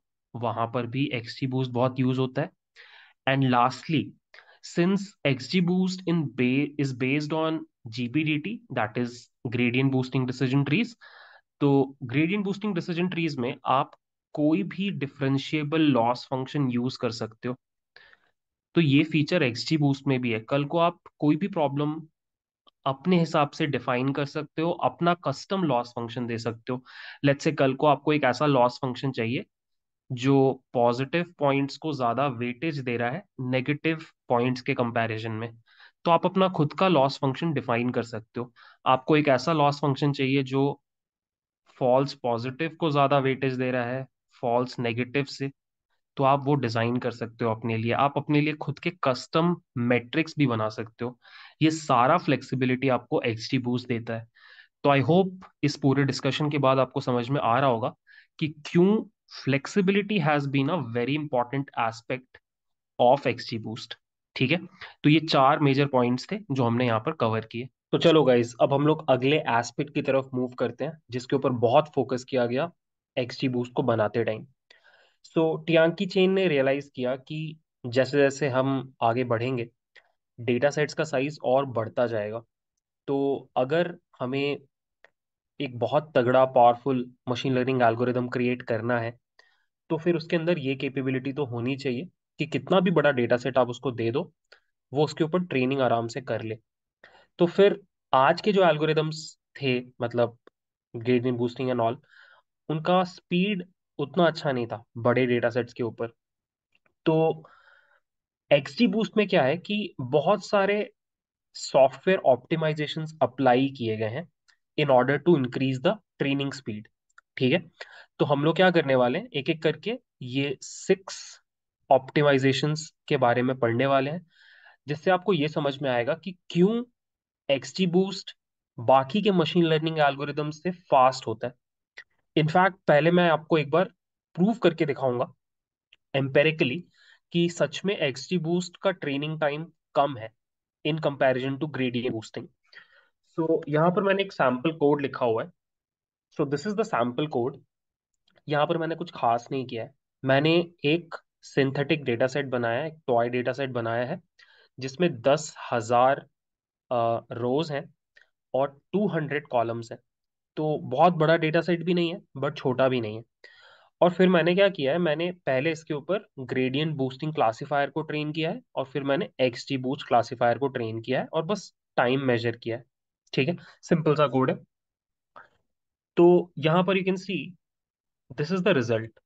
वहां पर भी एक्सटी बूस्ट बहुत यूज होता है and lastly since boost in ba- is based on GBDT, that is gradient boosting decision trees. to gradient boosting decision trees mein aap कोई भी differentiable लॉस फंक्शन यूज कर सकते हो तो ये फीचर xg बूस्ट में भी है कल को आप कोई भी प्रॉब्लम अपने हिसाब से डिफाइन कर सकते हो अपना कस्टम लॉस फंक्शन दे सकते हो लेट्स से कल को आपको एक ऐसा लॉस फंक्शन चाहिए जो पॉजिटिव पॉइंट्स को ज्यादा वेटेज दे रहा है नेगेटिव पॉइंट्स के कंपैरिजन में तो आप अपना खुद का लॉस फंक्शन डिफाइन कर सकते हो आपको एक ऐसा लॉस फंक्शन चाहिए जो फॉल्स पॉजिटिव को ज्यादा वेटेज दे रहा है फॉल्स नेगेटिव से तो आप वो डिजाइन कर सकते हो अपने लिए आप अपने लिए खुद के कस्टम मेट्रिक्स भी बना सकते हो ये सारा फ्लेक्सिबिलिटी आपको एक्सटी बूस्ट देता है तो आई होप इस पूरे डिस्कशन के बाद आपको समझ में आ रहा होगा कि क्यों flexibility has been a very important aspect of XG boost ठीक है तो ये चार मेजर पॉइंट्स थे जो हमने यहाँ पर कवर किए तो चलो गाइज अब हम लोग अगले एस्पेक्ट की तरफ मूव करते हैं जिसके ऊपर बहुत फोकस किया गया एक्सजी बूस्ट को बनाते time so so, Tianqi Chen ने रियलाइज किया कि जैसे जैसे हम आगे बढ़ेंगे डेटा सेट्स का साइज और बढ़ता जाएगा तो अगर हमें एक बहुत तगड़ा powerful machine learning algorithm create करना है तो फिर उसके अंदर ये कैपेबिलिटी तो होनी चाहिए कि कितना भी बड़ा डेटा सेट आप उसको दे दो वो उसके ऊपर ट्रेनिंग आराम से कर ले तो फिर आज के जो एल्गोरिदम्स थे मतलब ग्रेडिंग बूस्टिंग एंड ऑल उनका स्पीड उतना अच्छा नहीं था बड़े डेटा सेट्स के ऊपर तो एक्स बूस्ट में क्या है कि बहुत सारे सॉफ्टवेयर ऑप्टिमाइजेशंस अप्लाई किए गए हैं in order to increase the training speed ठीक है तो हम लोग क्या करने वाले हैं एक एक करके ये सिक्स ऑप्टिमाइजेशन के बारे में पढ़ने वाले हैं जिससे आपको ये समझ में आएगा कि क्यों एक्सटी बूस्ट बाकी के मशीन लर्निंग एल्गोरिदम से फास्ट होता है इनफैक्ट पहले मैं आपको एक बार प्रूव करके दिखाऊंगा एम्पेरिकली कि सच में एक्सटी बूस्ट का ट्रेनिंग टाइम कम है in comparison to gradient boosting तो यहाँ पर मैंने एक सैम्पल कोड लिखा हुआ है so this is the sample code यहाँ पर मैंने कुछ खास नहीं किया है मैंने एक सिंथेटिक डेटा सेट बनाया है एक टॉय डेटा सेट बनाया है जिसमें दस हजार रोज हैं और टू हंड्रेड कॉलम्स हैं तो बहुत बड़ा डेटा सेट भी नहीं है बट छोटा भी नहीं है और फिर मैंने क्या किया है मैंने पहले इसके ऊपर ग्रेडियंट बूस्टिंग क्लासीफायर को ट्रेन किया है और फिर मैंने एक्स बूस्ट क्लासीफायर को ट्रेन किया है और बस टाइम मेजर किया है ठीक है सिंपल सा कोड है तो यहां पर you can see this is the result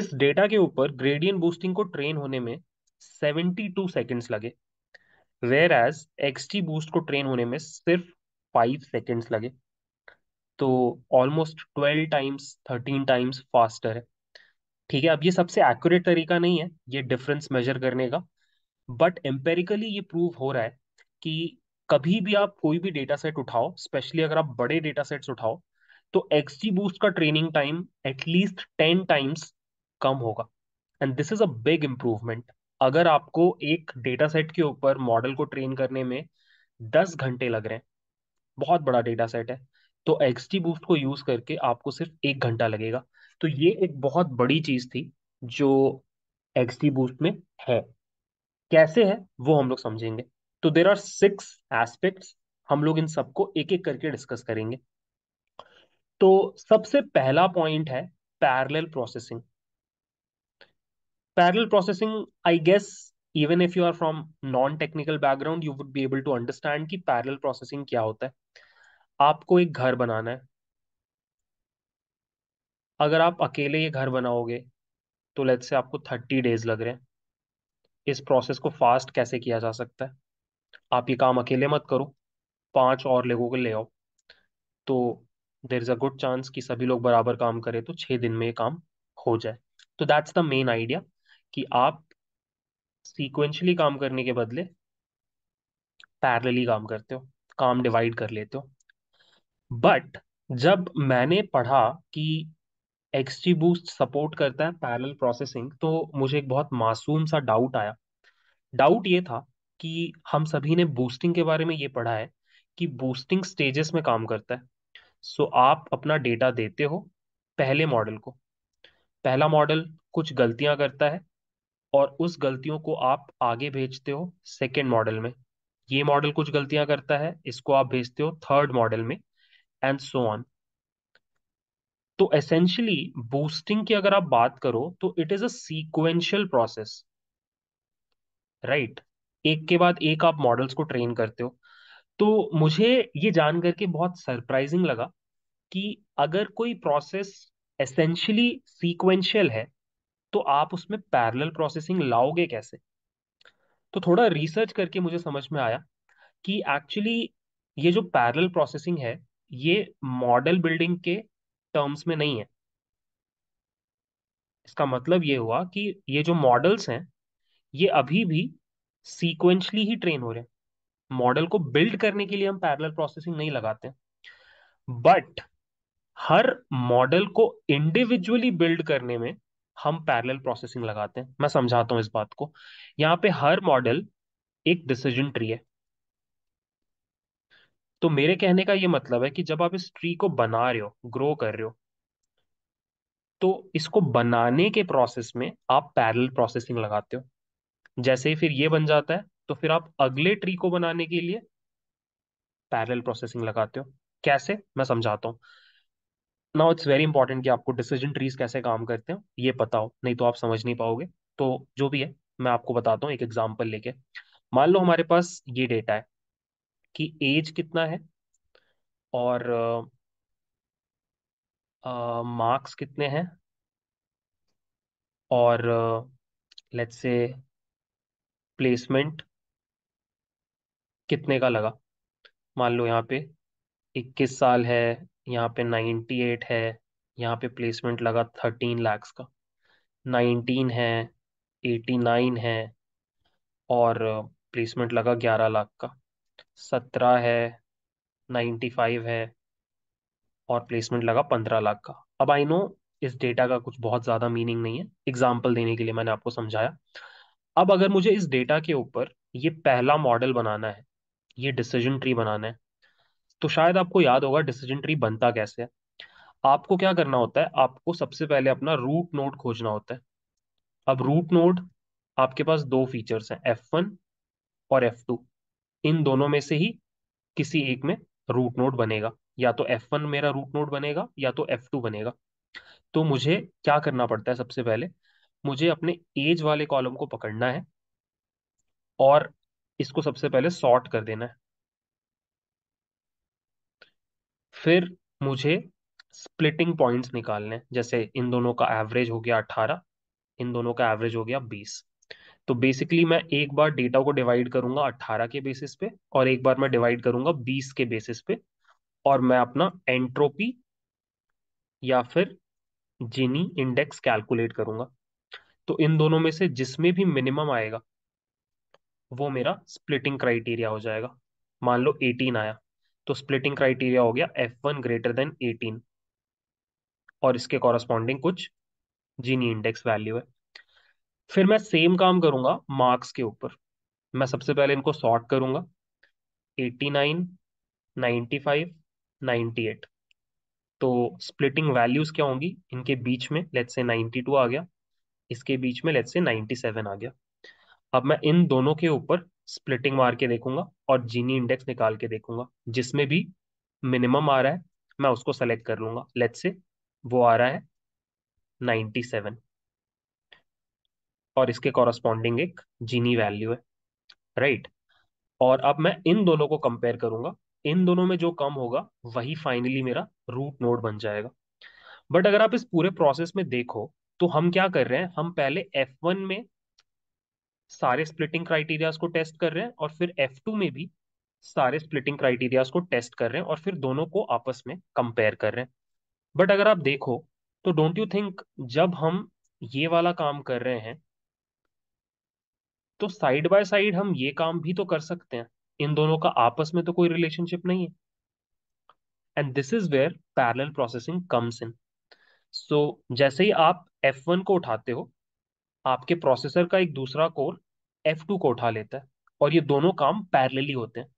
इस डेटा के ऊपर ग्रेडियन बूस्टिंग को ट्रेन होने में 72 सेकेंड्स लगे वेयर एज एक्सटी बूस्ट को ट्रेन होने में सिर्फ फाइव सेकेंड्स लगे तो almost twelve times thirteen times faster है ठीक है अब ये सबसे एक्यूरेट तरीका नहीं है ये डिफरेंस मेजर करने का बट एम्पेरिकली ये प्रूव हो रहा है कि कभी भी आप कोई भी डेटा सेट उठाओ स्पेशली अगर आप बड़े डेटा सेट्स उठाओ तो एक्सजी बूस्ट का training time at least ten times कम होगा and this is a big improvement अगर आपको एक डेटा सेट के ऊपर मॉडल को ट्रेन करने में दस घंटे लग रहे हैं बहुत बड़ा डेटा सेट है तो एक्सटी बूस्ट को यूज करके आपको सिर्फ एक घंटा लगेगा तो ये एक बहुत बड़ी चीज थी जो एक्सटी बूस्ट में है कैसे है वो हम लोग समझेंगे तो देर आर सिक्स एस्पेक्ट हम लोग इन सबको एक एक करके डिस्कस करेंगे तो सबसे पहला पॉइंट है parallel processing parallel processing I guess even if you are from non technical background you would be able to understand कि पैरल प्रोसेसिंग क्या होता है आपको एक घर बनाना है अगर आप अकेले ये घर बनाओगे तो लेट्स से आपको थर्टी डेज लग रहे हैं इस प्रोसेस को फास्ट कैसे किया जा सकता है आप ये काम अकेले मत करो पांच और लोगों को ले आओ तो there is a good chance कि सभी लोग बराबर काम करें तो छह दिन में ये काम हो जाए तो दैट्स द मेन आइडिया कि आप सीक्वेंशली काम करने के बदले पैरेलली काम करते हो काम डिवाइड कर लेते हो बट जब मैंने पढ़ा कि एक्सटी बूस्ट सपोर्ट करता है पैरेलल प्रोसेसिंग तो मुझे एक बहुत मासूम सा डाउट आया डाउट ये था कि हम सभी ने बूस्टिंग के बारे में ये पढ़ा है कि बूस्टिंग स्टेजेस में काम करता है सो so, आप अपना डेटा देते हो पहले मॉडल को पहला मॉडल कुछ गलतियां करता है और उस गलतियों को आप आगे भेजते हो सेकेंड मॉडल में ये मॉडल कुछ गलतियां करता है इसको आप भेजते हो थर्ड मॉडल में एंड सो ऑन तो एसेंशियली बूस्टिंग की अगर आप बात करो तो it is a sequential process right एक के बाद एक आप मॉडल्स को ट्रेन करते हो तो मुझे ये जान करके बहुत सरप्राइजिंग लगा कि अगर कोई प्रोसेस एसेंशियली सीक्वेंशियल है तो आप उसमें पैरेलल प्रोसेसिंग लाओगे कैसे तो थोड़ा रिसर्च करके मुझे समझ में आया कि एक्चुअली ये जो पैरेलल प्रोसेसिंग है ये मॉडल बिल्डिंग के टर्म्स में नहीं है इसका मतलब ये हुआ कि ये जो मॉडल्स हैं ये अभी भी सीक्वेंशली ही ट्रेन हो रहे हैं मॉडल को बिल्ड करने के लिए हम पैरेलल प्रोसेसिंग नहीं लगाते बट हर मॉडल को इंडिविजुअली बिल्ड करने में हम पैरेलल प्रोसेसिंग लगाते हैं मैं समझाता हूं इस बात को यहाँ पे हर मॉडल एक डिसीजन ट्री है तो मेरे कहने का ये मतलब है कि जब आप इस ट्री को बना रहे हो ग्रो कर रहे हो तो इसको बनाने के प्रोसेस में आप पैरेलल प्रोसेसिंग लगाते हो जैसे ही फिर ये बन जाता है तो फिर आप अगले ट्री को बनाने के लिए पैरेलल प्रोसेसिंग लगाते हो कैसे मैं समझाता हूँ नाउ इट्स वेरी इंपॉर्टेंट कि आपको डिसीजन ट्रीज कैसे काम करते हो ये पता हो नहीं तो आप समझ नहीं पाओगे तो जो भी है मैं आपको बताता हूँ एक एग्जाम्पल लेके मान लो हमारे पास ये डेटा है कि एज कितना है और मार्क्स uh, कितने हैं और लेट्स uh, से प्लेसमेंट कितने का लगा मान लो यहाँ पे 21 साल है यहाँ पे 98 है यहाँ पे प्लेसमेंट लगा 13 लाख का 19 है 89 है और प्लेसमेंट लगा 11 लाख का 17 है 95 है और प्लेसमेंट लगा 15 लाख का अब आई नो इस डेटा का कुछ बहुत ज़्यादा मीनिंग नहीं है एग्जाम्पल देने के लिए मैंने आपको समझाया अब अगर मुझे इस डेटा के ऊपर ये पहला मॉडल बनाना है ये डिसीजन ट्री बनाना है तो शायद आपको याद होगा डिसीजन ट्री बनता कैसे है आपको क्या करना होता है आपको सबसे पहले अपना रूट नोड खोजना होता है अब रूट नोड आपके पास दो फीचर्स हैं एफ वन और एफ टू इन दोनों में से ही किसी एक में रूट नोड बनेगा या तो एफ वन मेरा रूट नोड बनेगा या तो एफ टू बनेगा तो मुझे क्या करना पड़ता है सबसे पहले मुझे अपने एज वाले कॉलम को पकड़ना है और इसको सबसे पहले सॉर्ट कर देना है फिर मुझे स्प्लिटिंग पॉइंट्स निकालने हैं जैसे इन दोनों का एवरेज हो गया अट्ठारह इन दोनों का एवरेज हो गया बीस तो बेसिकली मैं एक बार डेटा को डिवाइड करूंगा अट्ठारह के बेसिस पे और एक बार मैं डिवाइड करूंगा बीस के बेसिस पे और मैं अपना एंट्रोपी या फिर जिनी इंडेक्स कैलकुलेट करूंगा तो इन दोनों में से जिसमें भी मिनिमम आएगा वो मेरा स्प्लिटिंग क्राइटेरिया हो जाएगा मान लो 18 आया तो स्प्लिटिंग क्राइटेरिया हो गया F one greater than eighteen और इसके कॉरस्पॉन्डिंग कुछ जीनी इंडेक्स वैल्यू है फिर मैं सेम काम करूंगा मार्क्स के ऊपर मैं सबसे पहले इनको सॉर्ट करूंगा 89, 95, 98 तो स्प्लिटिंग वैल्यूज क्या होंगी इनके बीच में लेट्स से 92 आ गया इसके बीच में लेट से 97 आ गया अब मैं इन दोनों के ऊपर स्प्लिटिंग मार के देखूंगा और जीनी इंडेक्स निकाल के देखूंगा जिसमें भी मिनिमम आ रहा है मैं उसको सेलेक्ट कर लूंगा लेट से वो आ रहा है 97 और इसके कॉरस्पॉन्डिंग एक जीनी वैल्यू है राइट right? और अब मैं इन दोनों को कंपेयर करूंगा इन दोनों में जो कम होगा वही फाइनली मेरा रूट नोड बन जाएगा बट अगर आप इस पूरे प्रोसेस में देखो तो हम क्या कर रहे हैं हम पहले एफ वन में सारे स्प्लिटिंग क्राइटेरियाज को टेस्ट कर रहे हैं और फिर एफ टू में भी सारे स्प्लिटिंग क्राइटेरियाज को टेस्ट कर रहे हैं और फिर दोनों को आपस में कंपेयर कर रहे हैं बट अगर आप देखो तो डोंट यू थिंक जब हम ये वाला काम कर रहे हैं तो साइड बाय साइड हम ये काम भी तो कर सकते हैं इन दोनों का आपस में तो कोई रिलेशनशिप नहीं है and this is where parallel processing comes in so जैसे ही आप एफ वन को उठाते हो आपके प्रोसेसर का एक दूसरा कोर एफ टू को उठा लेता है और ये दोनों काम पैरेलली होते हैं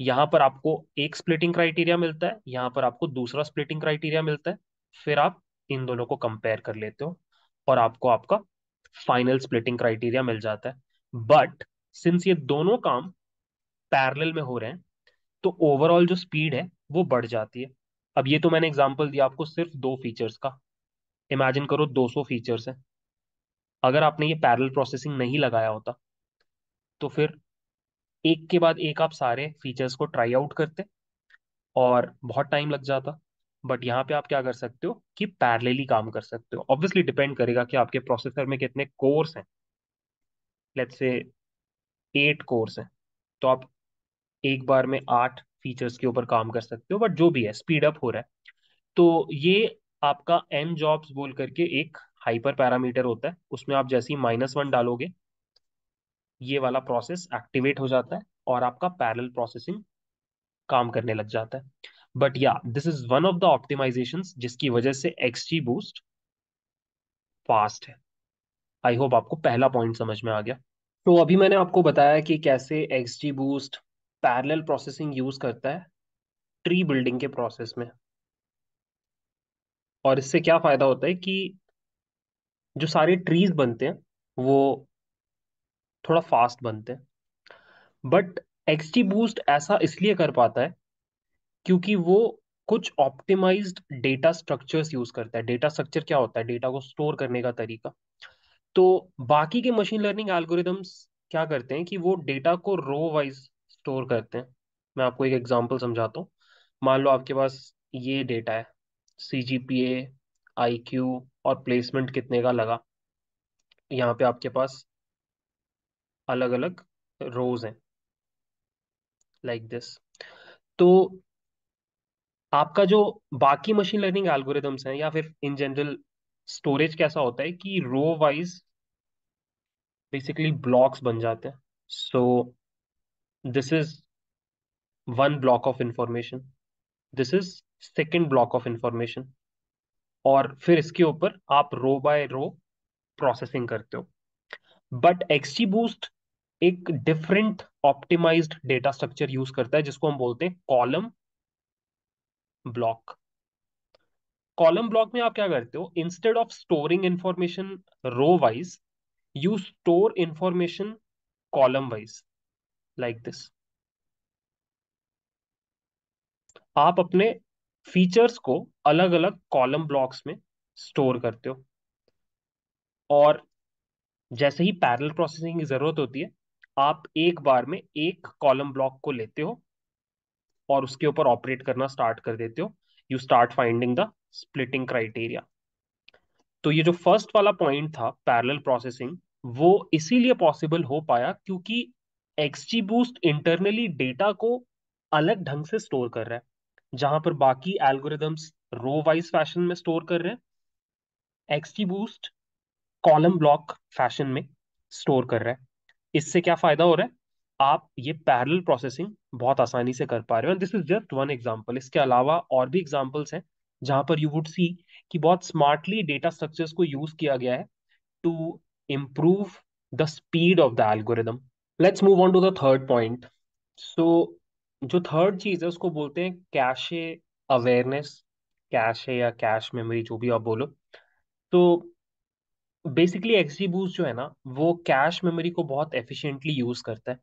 यहाँ पर आपको एक स्प्लिटिंग क्राइटेरिया मिलता है यहाँ पर आपको दूसरा स्प्लिटिंग क्राइटेरिया मिलता है फिर आप इन दोनों को कंपेयर कर लेते हो और आपको आपका फाइनल स्प्लिटिंग क्राइटेरिया मिल जाता है बट सिंस ये दोनों काम पैरेलल में हो रहे हैं तो ओवरऑल जो स्पीड है वो बढ़ जाती है अब ये तो मैंने एग्जाम्पल दिया आपको सिर्फ दो फीचर्स का इमेजिन करो 200 फीचर्स हैं अगर आपने ये पैरल प्रोसेसिंग नहीं लगाया होता तो फिर एक के बाद एक आप सारे फीचर्स को ट्राई आउट करते और बहुत टाइम लग जाता बट यहाँ पे आप क्या कर सकते हो कि पैरलेली काम कर सकते हो ऑब्वियसली डिपेंड करेगा कि आपके प्रोसेसर में कितने कोर्स हैं लेट्स से एट कोर्स हैं तो आप एक बार में आठ फीचर्स के ऊपर काम कर सकते हो बट जो भी है स्पीड अप हो रहा है तो ये आपका एम जॉब्स बोल करके एक हाइपर पैरामीटर होता है उसमें आप जैसे ही माइनस वन डालोगे ये वाला प्रोसेस एक्टिवेट हो जाता है और आपका पैरल प्रोसेसिंग काम करने लग जाता है बट या this is one of the optimization जिसकी वजह से एक्सजी बूस्ट फास्ट है आई होप आपको पहला पॉइंट समझ में आ गया तो अभी मैंने आपको बताया कि कैसे XG boost parallel processing use करता है ट्री बिल्डिंग के प्रोसेस में और इससे क्या फायदा होता है कि जो सारे ट्रीज बनते हैं वो थोड़ा फास्ट बनते हैं बट एक्सटी बूस्ट ऐसा इसलिए कर पाता है क्योंकि वो कुछ ऑप्टिमाइज्ड डेटा स्ट्रक्चर्स यूज करता है डेटा स्ट्रक्चर क्या होता है डेटा को स्टोर करने का तरीका तो बाकी के मशीन लर्निंग एल्गोरिदम्स क्या करते हैं कि वो डेटा को रो वाइज स्टोर करते हैं मैं आपको एक एग्जांपल समझाता हूँ मान लो आपके पास ये डेटा है C G P A I Q और प्लेसमेंट कितने का लगा यहाँ पे आपके पास अलग अलग रोज हैं लाइक दिस तो आपका जो बाकी मशीन लर्निंग एल्गोरिदम्स हैं या फिर इन जनरल स्टोरेज कैसा होता है कि रो वाइज बेसिकली ब्लॉक्स बन जाते हैं so this is one block of information this is second block of information और फिर इसके ऊपर आप रो बाय रो प्रोसेसिंग करते हो बट एक्सटी बूस्ट एक different optimize data structure use करता है जिसको हम बोलते हैं कॉलम ब्लॉक कॉलम ब्लॉक में आप क्या करते हो instead of storing information row wise you store information column wise like this आप अपने फीचर्स को अलग अलग कॉलम ब्लॉक्स में स्टोर करते हो और जैसे ही पैरेलल प्रोसेसिंग की ज़रूरत होती है आप एक बार में एक कॉलम ब्लॉक को लेते हो और उसके ऊपर ऑपरेट करना स्टार्ट कर देते हो you start finding the splitting criteria तो ये जो फर्स्ट वाला पॉइंट था पैरेलल प्रोसेसिंग वो इसीलिए पॉसिबल हो पाया क्योंकि एक्सजी बूस्ट इंटरनली डेटा को अलग ढंग से स्टोर कर रहा है जहां पर बाकी एल्गोरिदम्स रो वाइज फैशन में स्टोर कर रहे हैं XG boost column block fashion में स्टोर कर रहा है इससे क्या फायदा हो रहा है आप ये पैरेलल प्रोसेसिंग बहुत आसानी से कर पा रहे हो and this is just one example इसके अलावा और भी एग्जांपल्स हैं जहां पर यू वुड सी कि बहुत स्मार्टली डेटा स्ट्रक्चर्स को यूज किया गया है to improve the speed of the algorithm let's move on to the third point so जो थर्ड चीज है उसको बोलते हैं कैशे अवेयरनेस कैशे या कैश मेमोरी जो भी आप बोलो तो बेसिकली XGBoost जो है ना वो कैश मेमोरी को बहुत एफिशिएंटली यूज करता है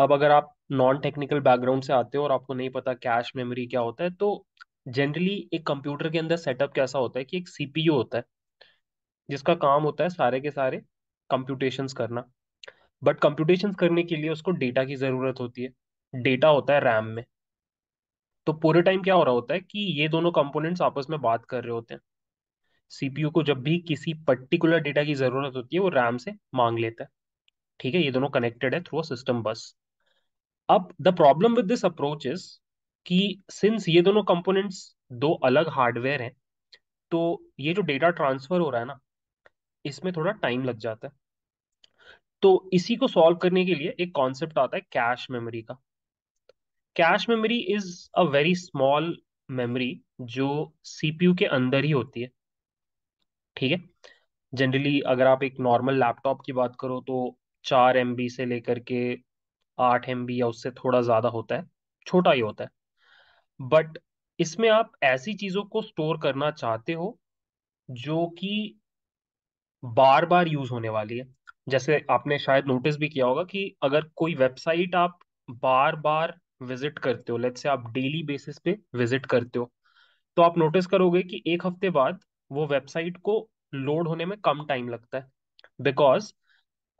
अब अगर आप नॉन टेक्निकल बैकग्राउंड से आते हो और आपको नहीं पता कैश मेमोरी क्या होता है तो जनरली एक कंप्यूटर के अंदर सेटअप कैसा होता है कि एक सीपीयू होता है जिसका काम होता है सारे के सारे कंप्यूटेशंस करना बट कंप्यूटेशंस करने के लिए उसको डेटा की ज़रूरत होती है डेटा होता है रैम में तो पूरे टाइम क्या हो रहा होता है कि ये दोनों कंपोनेंट्स आपस में बात कर रहे होते हैं सीपीयू को जब भी किसी पर्टिकुलर डेटा की ज़रूरत होती है वो रैम से मांग लेता है ठीक है ये दोनों कनेक्टेड है थ्रू अ सिस्टम बस अब the problem with this approach is कि सिंस ये दोनों कंपोनेंट्स दो अलग हार्डवेयर हैं तो ये जो डेटा ट्रांसफर हो रहा है ना इसमें थोड़ा टाइम लग जाता है तो इसी को सॉल्व करने के लिए एक कॉन्सेप्ट आता है कैश मेमोरी का cache memory is a very small memory जो सीपीयू के अंदर ही होती है ठीक है जनरली अगर आप एक नॉर्मल लैपटॉप की बात करो तो चार एम से लेकर के आठ एम या उससे थोड़ा ज़्यादा होता है छोटा ही होता है बट इसमें आप ऐसी चीज़ों को स्टोर करना चाहते हो जो कि बार बार यूज़ होने वाली है जैसे आपने शायद नोटिस भी किया होगा कि अगर कोई वेबसाइट आप बार बार विजिट करते हो लेट से आप डेली बेसिस पे विजिट करते हो तो आप नोटिस करोगे कि एक हफ्ते बाद वो वेबसाइट को लोड होने में कम टाइम लगता है बिकॉज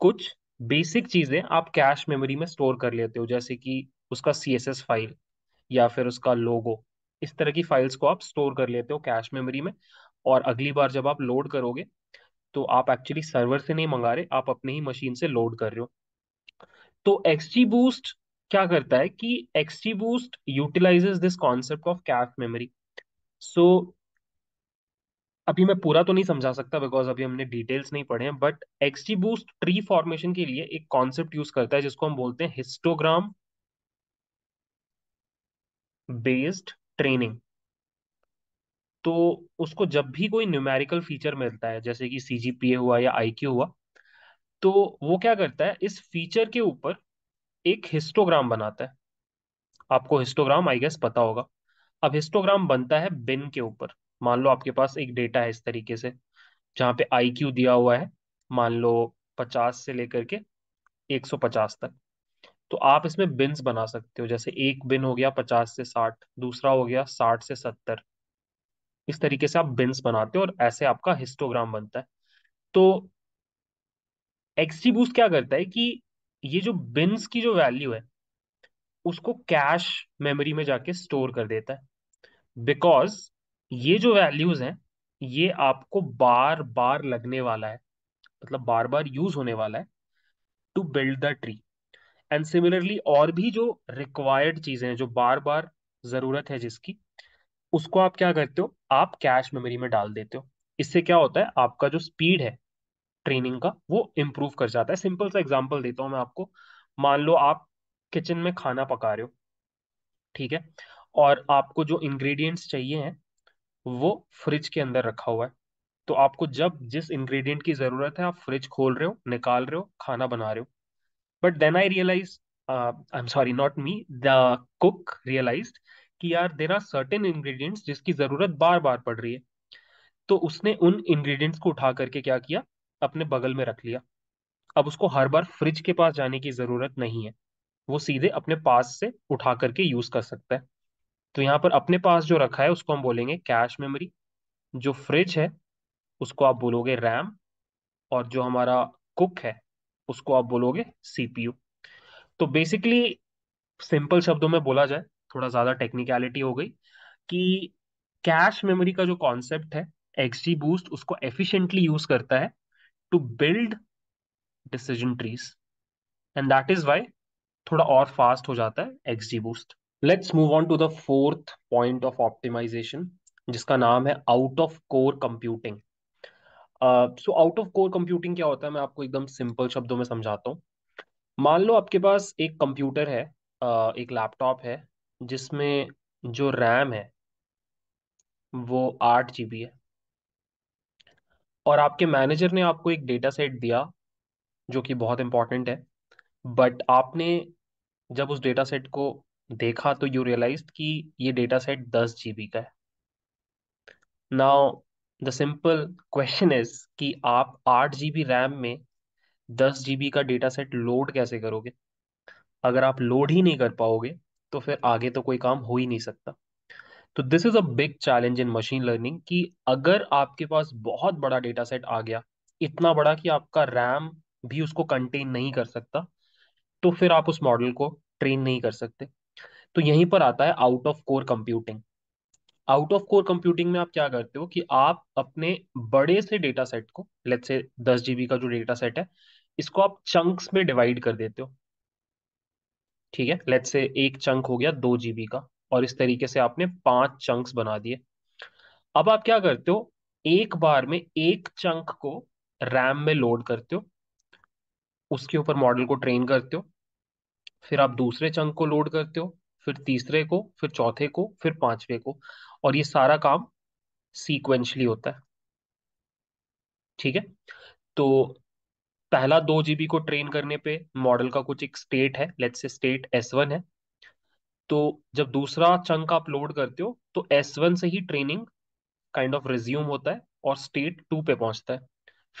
कुछ बेसिक चीजें आप कैश मेमोरी में स्टोर कर लेते हो जैसे कि उसका सी एस एस फाइल या फिर उसका लोगो इस तरह की फाइल्स को आप स्टोर कर लेते हो कैश मेमोरी में और अगली बार जब आप लोड करोगे तो आप एक्चुअली सर्वर से नहीं मंगा रहे आप अपने ही मशीन से लोड कर रहे हो तो एक्सजी बूस्ट क्या करता है कि boost utilizes this concept of cache memory so अभी मैं पूरा तो नहीं समझा सकता बिकॉज अभी हमने डिटेल्स नहीं पढ़े हैं बट बूस्ट ट्री फॉर्मेशन के लिए एक कॉन्सेप्ट यूज करता है जिसको हम बोलते हैं हिस्टोग्राम बेस्ड ट्रेनिंग तो उसको जब भी कोई न्यूमेरिकल फीचर मिलता है जैसे कि सी हुआ या आई हुआ तो वो क्या करता है इस फीचर के ऊपर एक हिस्टोग्राम बनाता है आपको हिस्टोग्राम आई गेस पता होगा अब हिस्टोग्राम बनता है बिन के ऊपर मान लो आपके पास एक डेटा है इस तरीके से जहां पे आई क्यू दिया हुआ है मान लो पचास से लेकर के एक सौ पचास तक तो आप इसमें बिन्स बना सकते हो जैसे एक बिन हो गया पचास से साठ दूसरा हो गया साठ से सत्तर इस तरीके से आप बिन्स बनाते हो और ऐसे आपका हिस्टोग्राम बनता है तो एक्सट्रीब्यूट क्या करता है कि ये जो बिन्स की जो वैल्यू है उसको कैश मेमोरी में जाके स्टोर कर देता है बिकॉज ये जो वैल्यूज हैं ये आपको बार बार लगने वाला है मतलब बार बार यूज होने वाला है to build the tree and similarly और भी जो रिक्वायर्ड चीजें हैं जो बार बार जरूरत है जिसकी उसको आप क्या करते हो आप कैश मेमोरी में डाल देते हो इससे क्या होता है आपका जो स्पीड है ट्रेनिंग का वो इम्प्रूव कर जाता है सिंपल सा एग्जाम्पल देता हूँ मैं आपको मान लो आप किचन में खाना पका रहे हो ठीक है और आपको जो इंग्रेडिएंट्स चाहिए हैं वो फ्रिज के अंदर रखा हुआ है तो आपको जब जिस इंग्रेडिएंट की ज़रूरत है आप फ्रिज खोल रहे हो निकाल रहे हो खाना बना रहे हो but then I realize I am sorry not me the cook realize कि यार देर आर सर्टेन इंग्रेडिएंट्स जिसकी ज़रूरत बार बार पड़ रही है तो उसने उन इंग्रेडिएंट्स को उठा करके क्या किया अपने बगल में रख लिया अब उसको हर बार फ्रिज के पास जाने की जरूरत नहीं है वो सीधे अपने पास से उठा करके यूज कर सकता है तो यहाँ पर अपने पास जो रखा है उसको हम बोलेंगे कैश मेमोरी जो फ्रिज है उसको आप बोलोगे रैम और जो हमारा कुक है उसको आप बोलोगे सीपीयू तो बेसिकली सिंपल शब्दों में बोला जाए थोड़ा ज़्यादा टेक्निकलिटी हो गई कि कैश मेमोरी का जो कॉन्सेप्ट है एक्सजी बूस्ट उसको एफिशिएंटली यूज करता है to build decision trees and that is why थोड़ा और फास्ट हो जाता है XG boost let's move on to the fourth point of optimization जिसका नाम है out of core computing so out of core computing क्या होता है मैं आपको एकदम सिंपल शब्दों में समझाता हूँ मान लो आपके पास एक कंप्यूटर है uh, एक लैपटॉप है जिसमें जो रैम है वो आठ जी है और आपके मैनेजर ने आपको एक डेटा सेट दिया जो कि बहुत इंपॉर्टेंट है बट आपने जब उस डेटा सेट को देखा तो यू रियलाइज कि ये डेटा सेट दस बी का है now the simple question is कि आप आठ बी रैम में दस बी का डेटा सेट लोड कैसे करोगे अगर आप लोड ही नहीं कर पाओगे तो फिर आगे तो कोई काम हो ही नहीं सकता तो this is a big challenge in machine learning कि अगर आपके पास बहुत बड़ा डेटा सेट आ गया इतना बड़ा कि आपका रैम भी उसको कंटेन नहीं कर सकता तो फिर आप उस मॉडल को ट्रेन नहीं कर सकते तो यहीं पर आता है out of core computing out of core computing में आप क्या करते हो कि आप अपने बड़े से डेटा सेट को लेट से दस जीबी का जो डेटा सेट है इसको आप चंक्स में डिवाइड कर देते हो ठीक है लेट से एक चंक हो गया दो जीबी का और इस तरीके से आपने पांच चंक्स बना दिए अब आप क्या करते हो एक बार में एक चंक को रैम में लोड करते हो उसके ऊपर मॉडल को ट्रेन करते हो फिर आप दूसरे चंक को लोड करते हो फिर तीसरे को फिर चौथे को फिर पांचवे को और ये सारा काम सीक्वेंशली होता है ठीक है तो पहला दो जीबी को ट्रेन करने पे मॉडल का कुछ एक स्टेट है let's say state S one है तो जब दूसरा चंक आप लोड करते हो तो एस वन से ही ट्रेनिंग काइंड ऑफ रिज्यूम होता है और स्टेट टू पे पहुंचता है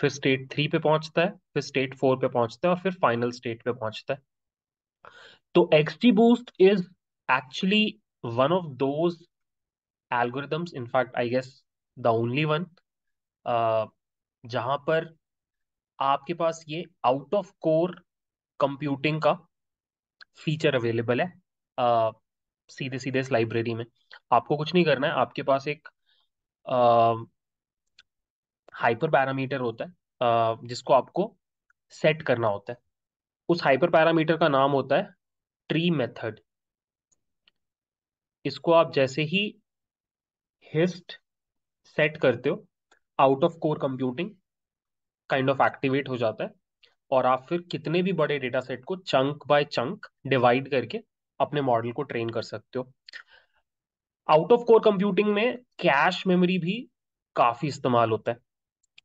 फिर स्टेट थ्री पे पहुंचता है फिर स्टेट फोर पे पहुंचता है और फिर फाइनल स्टेट पे पहुंचता है तो X T boost is actually one of those algorithms in fact I guess the only one जहां पर आपके पास ये आउट ऑफ कोर कंप्यूटिंग का फीचर अवेलेबल है uh, सीधे सीधे इस लाइब्रेरी में आपको कुछ नहीं करना है आपके पास एक हाइपर पैरामीटर होता है uh, जिसको आपको सेट करना होता है उस हाइपर पैरामीटर का नाम होता है ट्री मेथड इसको आप जैसे ही हिस्ट सेट करते हो out of core computing kind of activate हो जाता है और आप फिर कितने भी बड़े डेटा सेट को चंक बाय चंक डिवाइड करके अपने मॉडल को ट्रेन कर सकते हो आउट ऑफ कोर कंप्यूटिंग में कैश मेमोरी भी काफी इस्तेमाल होता है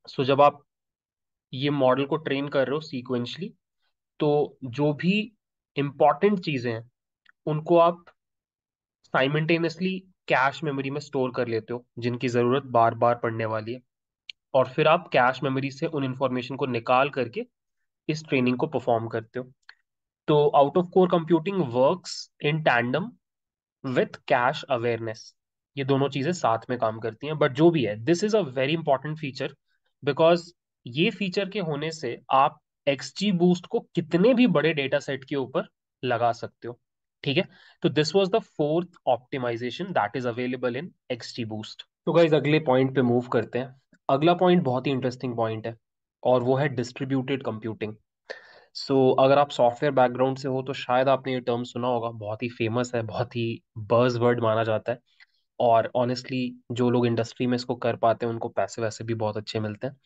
सो so, जब आप ये मॉडल को ट्रेन कर रहे हो सीक्वेंशली तो जो भी इम्पॉर्टेंट चीजें हैं उनको आप साइमेंटेनियसली कैश मेमोरी में स्टोर कर लेते हो जिनकी ज़रूरत बार बार पड़ने वाली है और फिर आप कैश मेमोरी से उन इंफॉर्मेशन को निकाल करके इस ट्रेनिंग को परफॉर्म करते हो तो out of core computing work in tandem with cache awareness ये दोनों चीजें साथ में काम करती हैं बट जो भी है this is a very important feature because ये फीचर के होने से आप एक्सजी बूस्ट को कितने भी बड़े डेटा सेट के ऊपर लगा सकते हो ठीक है तो this was the fourth optimization that is available in G boost तो गाइज अगले पॉइंट पे मूव करते हैं अगला पॉइंट बहुत ही इंटरेस्टिंग पॉइंट है और वो है डिस्ट्रीब्यूटेड कंप्यूटिंग सो so, अगर आप सॉफ्टवेयर बैकग्राउंड से हो तो शायद आपने ये टर्म सुना होगा बहुत ही फेमस है बहुत ही बर्ज वर्ड माना जाता है और ऑनेस्टली जो लोग इंडस्ट्री में इसको कर पाते हैं उनको पैसे वैसे भी बहुत अच्छे मिलते हैं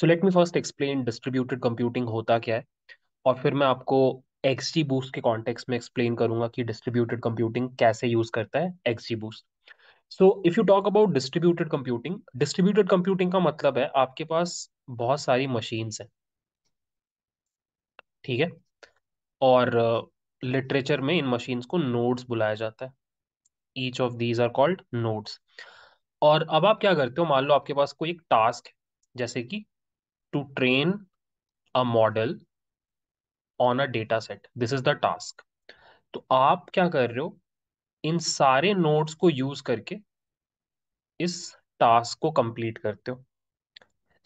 so let me first explain distributed computing होता क्या है और फिर मैं आपको एक्स जी बूस्ट के कॉन्टेक्स में एक्सप्लेन करूंगा कि डिस्ट्रीब्यूटेड कंप्यूटिंग कैसे यूज करता है X ji boost so if you talk about distributed computing distributed computing का मतलब है आपके पास बहुत सारी मशीन्स हैं ठीक है और लिटरेचर uh, में इन मशीन्स को नोड्स बुलाया जाता है each of these are called nodes और अब आप क्या करते हो मान लो आपके पास कोई एक टास्क है जैसे कि to train a model on a data set this is the task तो आप क्या कर रहे हो इन सारे नोड्स को यूज करके इस टास्क को कंप्लीट करते हो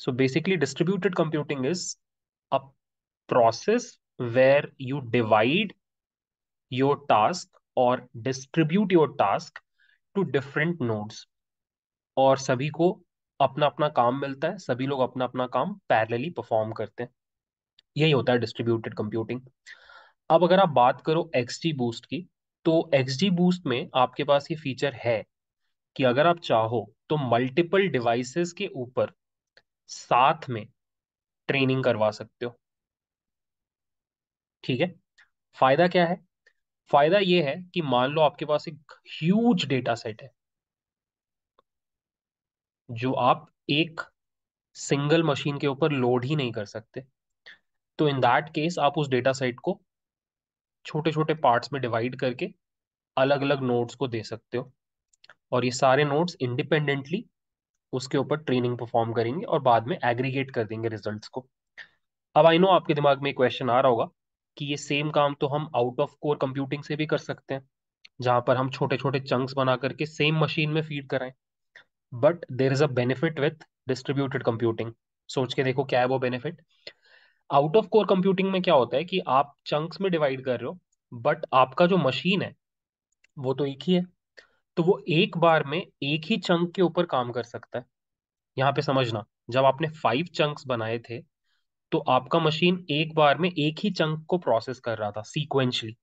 so basically distributed computing is a process where you divide your task or distribute your task to different nodes और सभी को अपना अपना काम मिलता है सभी लोग अपना अपना काम पैरेलली परफॉर्म करते हैं यही होता है डिस्ट्रीब्यूटेड कंप्यूटिंग अब अगर आप बात करो एक्स डी बूस्ट की तो एक्स डी बूस्ट में आपके पास ये फीचर है कि अगर आप चाहो तो मल्टीपल डिवाइसेस के ऊपर साथ में ट्रेनिंग करवा सकते हो ठीक है फायदा क्या है फायदा यह है कि मान लो आपके पास एक ह्यूज डेटा सेट है जो आप एक सिंगल मशीन के ऊपर लोड ही नहीं कर सकते तो इन दैट केस आप उस डेटा सेट को छोटे छोटे पार्ट्स में डिवाइड करके अलग अलग नोट्स को दे सकते हो और ये सारे नोट्स इंडिपेंडेंटली उसके ऊपर ट्रेनिंग परफॉर्म करेंगे और बाद में एग्रीगेट कर देंगे रिजल्ट्स को अब आई नो आपके दिमाग में क्वेश्चन आ रहा होगा कि ये सेम काम तो हम आउट ऑफ कोर कंप्यूटिंग से भी कर सकते हैं जहां पर हम छोटे छोटे चंक्स बना करके सेम मशीन में फीड कराएं but there is a benefit with distributed computing सोच के देखो क्या है वो benefit out of core computing में क्या होता है कि आप चंक्स में डिवाइड कर रहे हो बट आपका जो मशीन है वो तो एक ही है तो वो एक बार में एक ही चंक के ऊपर काम कर सकता है यहाँ पे समझना जब आपने फाइव चंक्स बनाए थे तो आपका मशीन एक बार में एक ही चंक को प्रोसेस कर रहा था सीक्वेंशली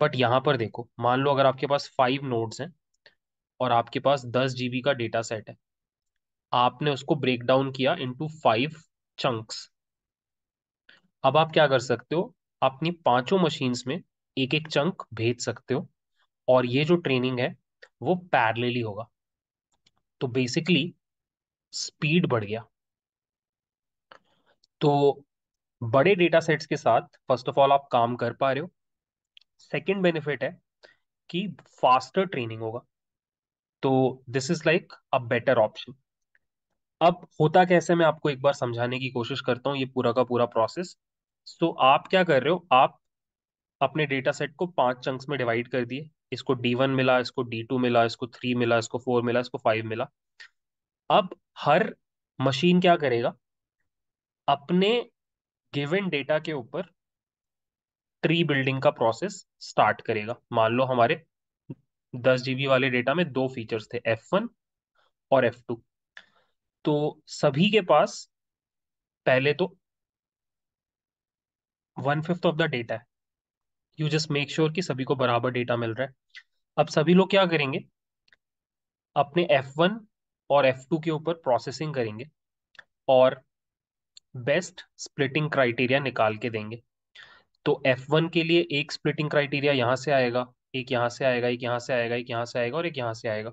बट यहाँ पर देखो मान लो अगर आपके पास फाइव नोड्स हैं और आपके पास दस जीबी का डेटा सेट है आपने उसको ब्रेक डाउन किया इंटू फाइव चंक्स अब आप क्या कर सकते हो अपनी पांचों मशीन्स में एक एक चंक भेज सकते हो और ये जो ट्रेनिंग है वो पैरलेली होगा तो बेसिकली स्पीड बढ़ गया तो बड़े डेटा सेट्स के साथ फर्स्ट ऑफ ऑल आप काम कर पा रहे हो सेकेंड बेनिफिट है कि फास्टर ट्रेनिंग होगा तो this is like a better option अब होता कैसे मैं आपको एक बार समझाने की कोशिश करता हूँ ये पूरा का पूरा प्रोसेस सो so, आप क्या कर रहे हो आप अपने डेटा सेट को पांच चंक्स में डिवाइड कर दिए इसको डी वन मिला इसको डी टू मिला इसको थ्री मिला इसको फोर मिला इसको फाइव मिला अब हर मशीन क्या करेगा अपने गिवन डेटा के ऊपर ट्री बिल्डिंग का प्रोसेस स्टार्ट करेगा मान लो हमारे दस जीबी वाले डेटा में दो फीचर्स थे एफ वन और एफ टू तो सभी के पास पहले तो one fifth of the data है यू जस्ट मेक श्योर कि सभी को बराबर डेटा मिल रहा है अब सभी लोग क्या करेंगे अपने एफ वन और एफ टू के ऊपर प्रोसेसिंग करेंगे और बेस्ट स्प्लिटिंग क्राइटेरिया निकाल के देंगे तो F1 के लिए एक स्प्लिटिंग क्राइटेरिया यहाँ से आएगा एक यहाँ से आएगा एक यहाँ से आएगा एक यहाँ से आएगा और एक यहाँ से आएगा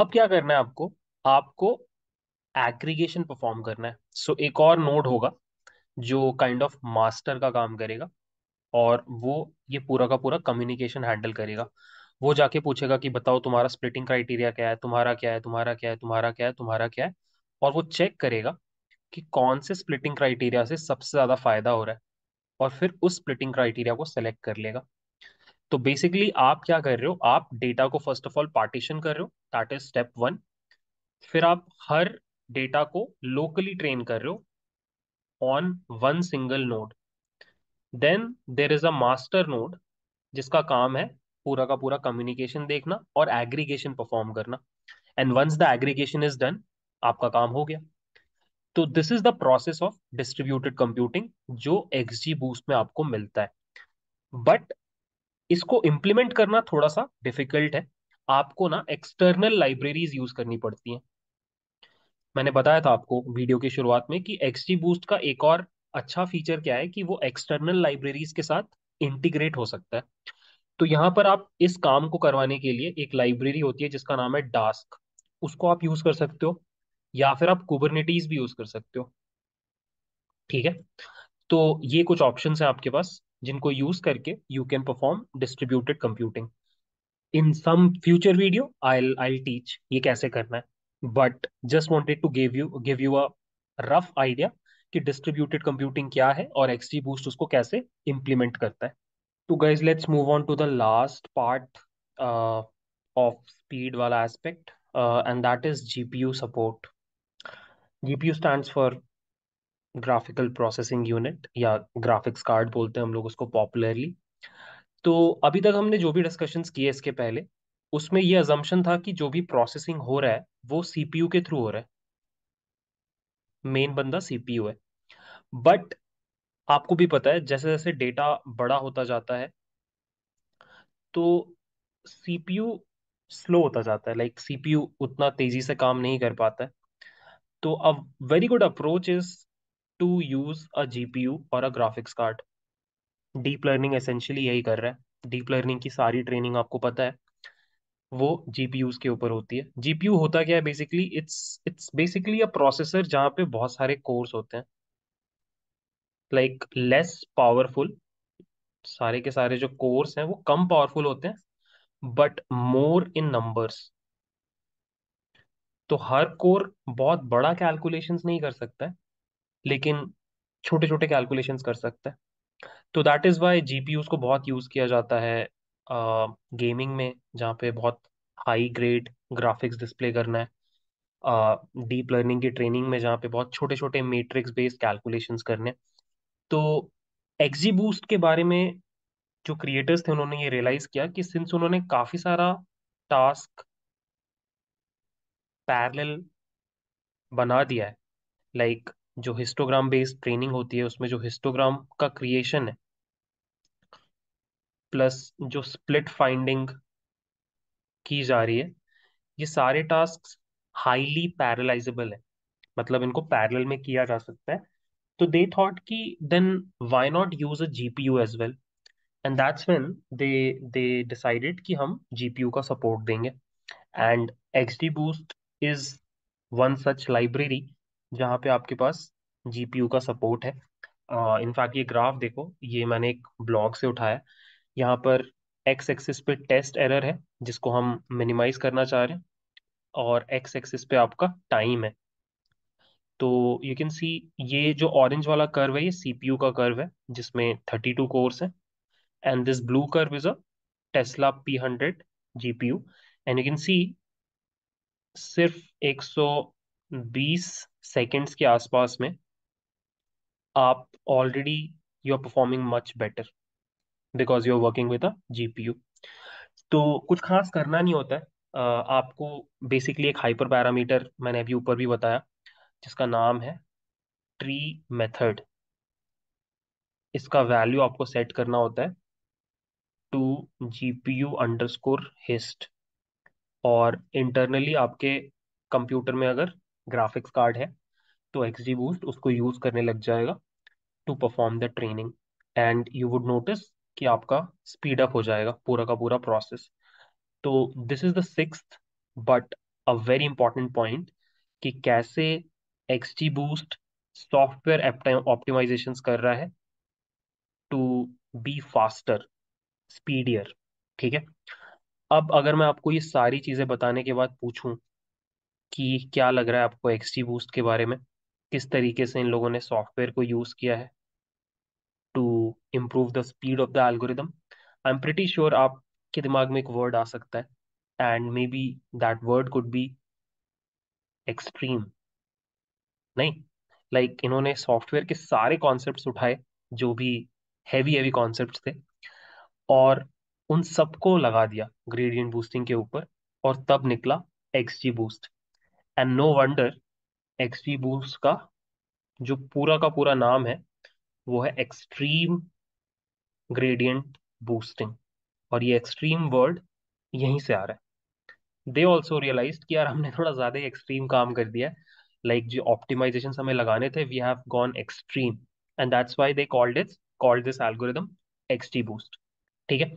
अब क्या करना है आपको आपको एग्रीगेशन परफॉर्म करना है सो so, एक और नोड होगा जो काइंड ऑफ मास्टर का काम करेगा और वो ये पूरा का पूरा कम्युनिकेशन हैंडल करेगा वो जाके पूछेगा कि बताओ तुम्हारा स्प्लिटिंग क्राइटेरिया क्या है तुम्हारा क्या है तुम्हारा क्या है तुम्हारा क्या है तुम्हारा क्या है और वो चेक करेगा कि कौन से स्प्लिटिंग क्राइटेरिया से सबसे ज़्यादा फायदा हो रहा है और फिर उस स्प्लिटिंग क्राइटेरिया को सेलेक्ट कर लेगा तो बेसिकली आप क्या कर रहे हो आप डेटा को फर्स्ट ऑफ ऑल पार्टीशन कर रहे हो दैट इज स्टेप वन फिर आप हर डेटा को लोकली ट्रेन कर रहे हो on one single node then there is a master node जिसका काम है पूरा का पूरा कम्युनिकेशन देखना और एग्रीगेशन परफॉर्म करना and once the aggregation is done आपका काम हो गया तो this is the process of distributed computing जो एक्सजी बूस्ट में आपको मिलता है बट इसको इम्प्लीमेंट करना थोड़ा सा डिफिकल्ट है आपको ना एक्सटर्नल लाइब्रेरीज यूज करनी पड़ती हैं मैंने बताया था आपको वीडियो की शुरुआत में कि एक्सजी बूस्ट का एक और अच्छा फीचर क्या है कि वो एक्सटर्नल लाइब्रेरीज के साथ इंटीग्रेट हो सकता है तो यहाँ पर आप इस काम को करवाने के लिए एक लाइब्रेरी होती है जिसका नाम है डास्क उसको आप यूज कर सकते हो या फिर आप कुबरनेटीज भी यूज कर सकते हो ठीक है तो ये कुछ ऑप्शंस हैं आपके पास जिनको यूज करके you can perform distributed computing in some future video I I teach ये कैसे करना है but just wanted to give you give you a rough idea कि डिस्ट्रीब्यूटेड कंप्यूटिंग क्या है और एक्सटी बूस्ट उसको कैसे इम्प्लीमेंट करता है तो guys let's move on to the last part of speed वाला aspect and that is GPU support GPU stands for graphical processing unit या ग्राफिक्स कार्ड बोलते हैं हम लोग उसको पॉपुलरली तो अभी तक हमने जो भी डिस्कशंस किए इसके पहले उसमें ये अजम्पशन था कि जो भी प्रोसेसिंग हो रहा है वो सीपीयू के थ्रू हो रहा है मेन बंदा सीपीयू है बट आपको भी पता है जैसे जैसे डेटा बड़ा होता जाता है तो सीपीयू स्लो होता जाता है लाइक सीपीयू उतना तेजी से काम नहीं कर पाता है तो good approach is to use a G P U और a graphics card deep learning essentially यही कर रहा है डीप लर्निंग की सारी ट्रेनिंग आपको पता है वो जीपीयूज के ऊपर होती है जीपीयू होता क्या है basically it's it's basically a processor जहाँ पे बहुत सारे कोर्स होते हैं लाइक लेस पावरफुल सारे के सारे जो कोर्स हैं वो कम पावरफुल होते हैं बट मोर इन नंबर्स तो हर कोर बहुत बड़ा कैलकुलेशंस नहीं कर सकता है लेकिन छोटे छोटे कैलकुलेशंस कर सकता है तो दैट इज़ वाई जीपीयूज़ को बहुत यूज़ किया जाता है गेमिंग में जहाँ पे बहुत हाई ग्रेड ग्राफिक्स डिस्प्ले करना है डीप लर्निंग की ट्रेनिंग में जहाँ पे बहुत छोटे छोटे मेट्रिक्स बेस्ड कैलकुलेशंस करने तो एग्जीबूस्ट के बारे में जो क्रिएटर्स थे उन्होंने ये रियलाइज़ किया कि सिंस उन्होंने काफ़ी सारा टास्क पैरेलल बना दिया है लाइक like, जो हिस्टोग्राम बेस्ड ट्रेनिंग होती है उसमें जो हिस्टोग्राम का क्रिएशन है प्लस जो स्प्लिट फाइंडिंग की जा रही है ये सारे टास्क हाईली पैरलाइजेबल है मतलब इनको पैरेलल में किया जा सकता है तो दे थॉट कि then why not use a GPU as well and that's when they they decided कि हम जीपीयू का सपोर्ट देंगे and XG boost is one such library जहाँ पे आपके पास जीपीयू का सपोर्ट है इनफैक्ट uh, ये ग्राफ देखो ये मैंने एक ब्लॉग से उठाया यहाँ पर एक्स एक्सिस पे टेस्ट एरर है जिसको हम मिनिमाइज करना चाह रहे हैं और एक्स एक्सिस पे आपका टाइम है तो यू कैन सी ये जो ऑरेंज वाला कर्व है ये सीपीयू का कर्व है जिसमें थर्टी टू कोर्स है and this blue curve is a Tesla P hundred GPU and you can see सिर्फ 120 सेकंड्स के आसपास में आप already you are performing much better because you are working with a GPU तो कुछ खास करना नहीं होता है uh, आपको बेसिकली एक हाइपर पैरामीटर मैंने अभी ऊपर भी बताया जिसका नाम है ट्री मेथड इसका वैल्यू आपको सेट करना होता है to G P U underscore hist और इंटरनली आपके कंप्यूटर में अगर ग्राफिक्स कार्ड है तो एक्स जी बूस्ट उसको यूज़ करने लग जाएगा to perform the training and you would notice कि आपका स्पीड अप हो जाएगा पूरा का पूरा प्रोसेस तो this is the six but a very important point कि कैसे एक्स जी बूस्ट सॉफ्टवेयर ऑप्टिमाइजेशन कर रहा है टू बी फास्टर स्पीडियर ठीक है अब अगर मैं आपको ये सारी चीज़ें बताने के बाद पूछूं कि क्या लग रहा है आपको एक्सटी बूस्ट के बारे में किस तरीके से इन लोगों ने सॉफ्टवेयर को यूज़ किया है to improve the speed of the algorithm I am pretty sure आपके दिमाग में एक वर्ड आ सकता है and maybe that word could be extreme नहीं लाइक like, इन्होंने सॉफ्टवेयर के सारे कॉन्सेप्ट उठाए जो भी हैवी हैवी कॉन्सेप्ट थे और उन सबको लगा दिया ग्रेडियंट बूस्टिंग के ऊपर और तब निकला G boost and no wonder G boost का जो पूरा का पूरा नाम है वो है एक्सट्रीम ग्रेडियंट बूस्टिंग और ये एक्सट्रीम वर्ड यहीं से आ रहा है दे ऑल्सो रियलाइज कि यार हमने थोड़ा ज़्यादा ही एक्सट्रीम काम कर दिया है लाइक जो ऑप्टिमाइजेशन हमें लगाने थे we have gone extreme and that's why they called it called this algorithm XG boost ठीक है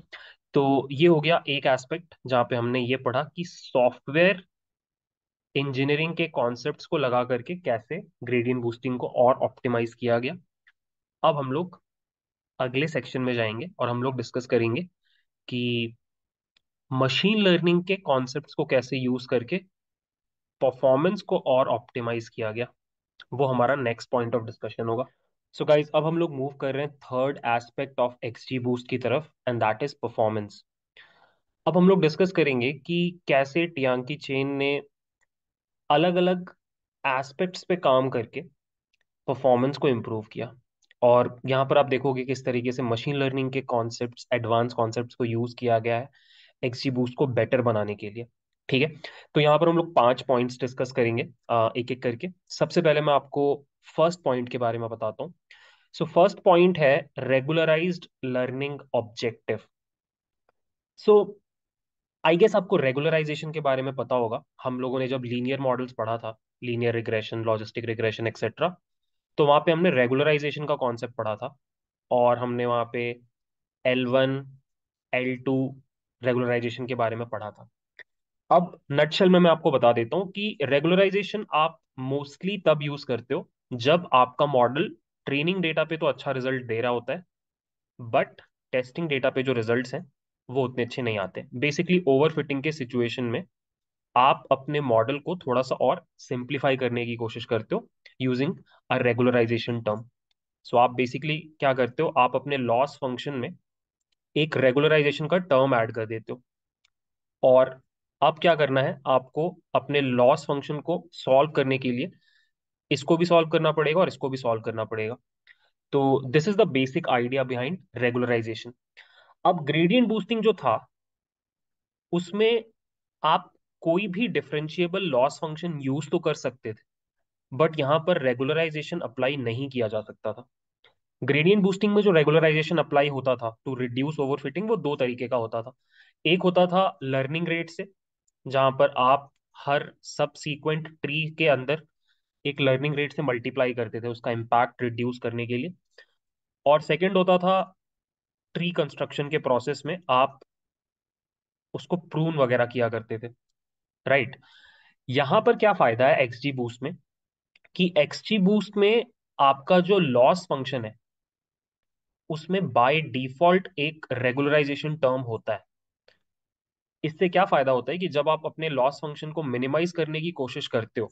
तो ये हो गया एक एस्पेक्ट जहाँ पे हमने ये पढ़ा कि सॉफ्टवेयर इंजीनियरिंग के कॉन्सेप्ट्स को लगा करके कैसे ग्रेडियंट बूस्टिंग को और ऑप्टिमाइज किया गया अब हम लोग अगले सेक्शन में जाएंगे और हम लोग डिस्कस करेंगे कि मशीन लर्निंग के कॉन्सेप्ट्स को कैसे यूज़ करके परफॉर्मेंस को और ऑप्टिमाइज किया गया वो हमारा नेक्स्ट पॉइंट ऑफ डिस्कशन होगा सो so गाइज अब हम लोग मूव कर रहे हैं third aspect of XG boost की तरफ एंड दैट इज परफॉर्मेंस अब हम लोग डिस्कस करेंगे कि कैसे टियांकी चेन ने अलग अलग एस्पेक्ट्स पे काम करके परफॉर्मेंस को इम्प्रूव किया और यहाँ पर आप देखोगे किस तरीके से मशीन लर्निंग के कॉन्सेप्ट्स एडवांस कॉन्सेप्ट्स को यूज़ किया गया है जी बूस्ट को बेटर बनाने के लिए ठीक है तो यहाँ पर हम लोग पांच पॉइंट्स डिस्कस करेंगे एक एक करके सबसे पहले मैं आपको फर्स्ट पॉइंट के बारे में बताता हूँ सो फर्स्ट पॉइंट है regularized learning objective so I guess आपको रेगुलराइजेशन के बारे में पता होगा हम लोगों ने जब लीनियर मॉडल्स पढ़ा था linear regression logistic regression etcetera तो वहां पे हमने रेगुलराइजेशन का कॉन्सेप्ट पढ़ा था और हमने वहां पे L one L two regularization के बारे में पढ़ा था अब नटशल में मैं आपको बता देता हूँ कि रेगुलराइजेशन आप मोस्टली तब यूज करते हो जब आपका मॉडल ट्रेनिंग डेटा पे तो अच्छा रिजल्ट दे रहा होता है बट टेस्टिंग डेटा पे जो रिजल्ट्स हैं वो उतने अच्छे नहीं आते बेसिकली ओवरफिटिंग के सिचुएशन में आप अपने मॉडल को थोड़ा सा और सिंप्लीफाई करने की कोशिश करते हो using a regularization term so आप बेसिकली क्या करते हो आप अपने लॉस फंक्शन में एक रेगुलराइजेशन का टर्म ऐड कर देते हो और अब क्या करना है आपको अपने लॉस फंक्शन को सॉल्व करने के लिए इसको भी सॉल्व करना पड़ेगा और इसको भी सॉल्व करना पड़ेगा तो this is the basic idea behind regularization अब ग्रेडियंट बूस्टिंग जो था उसमें आप कोई भी डिफरेंशियबल लॉस फंक्शन यूज तो कर सकते थे बट यहाँ पर रेगुलराइजेशन अप्लाई नहीं किया जा सकता था ग्रेडियंट बूस्टिंग में जो रेगुलराइजेशन अप्लाई होता था टू रिड्यूस ओवरफिटिंग वो दो तरीके का होता था एक होता था लर्निंग रेट से जहां पर आप हर सब सीक्वेंट ट्री के अंदर एक लर्निंग रेट से मल्टीप्लाई करते थे उसका इम्पैक्ट रिड्यूस करने के लिए और सेकेंड होता था ट्री कंस्ट्रक्शन के प्रोसेस में आप उसको प्रून वगैरह किया करते थे राइट right. यहां पर क्या फायदा है एक्सजी बूस्ट में कि एक्सजी बूस्ट में आपका जो लॉस फंक्शन है उसमें बाय डिफॉल्ट एक रेगुलराइजेशन टर्म होता है इससे क्या फायदा होता है कि जब आप अपने लॉस फंक्शन को मिनिमाइज करने की कोशिश करते हो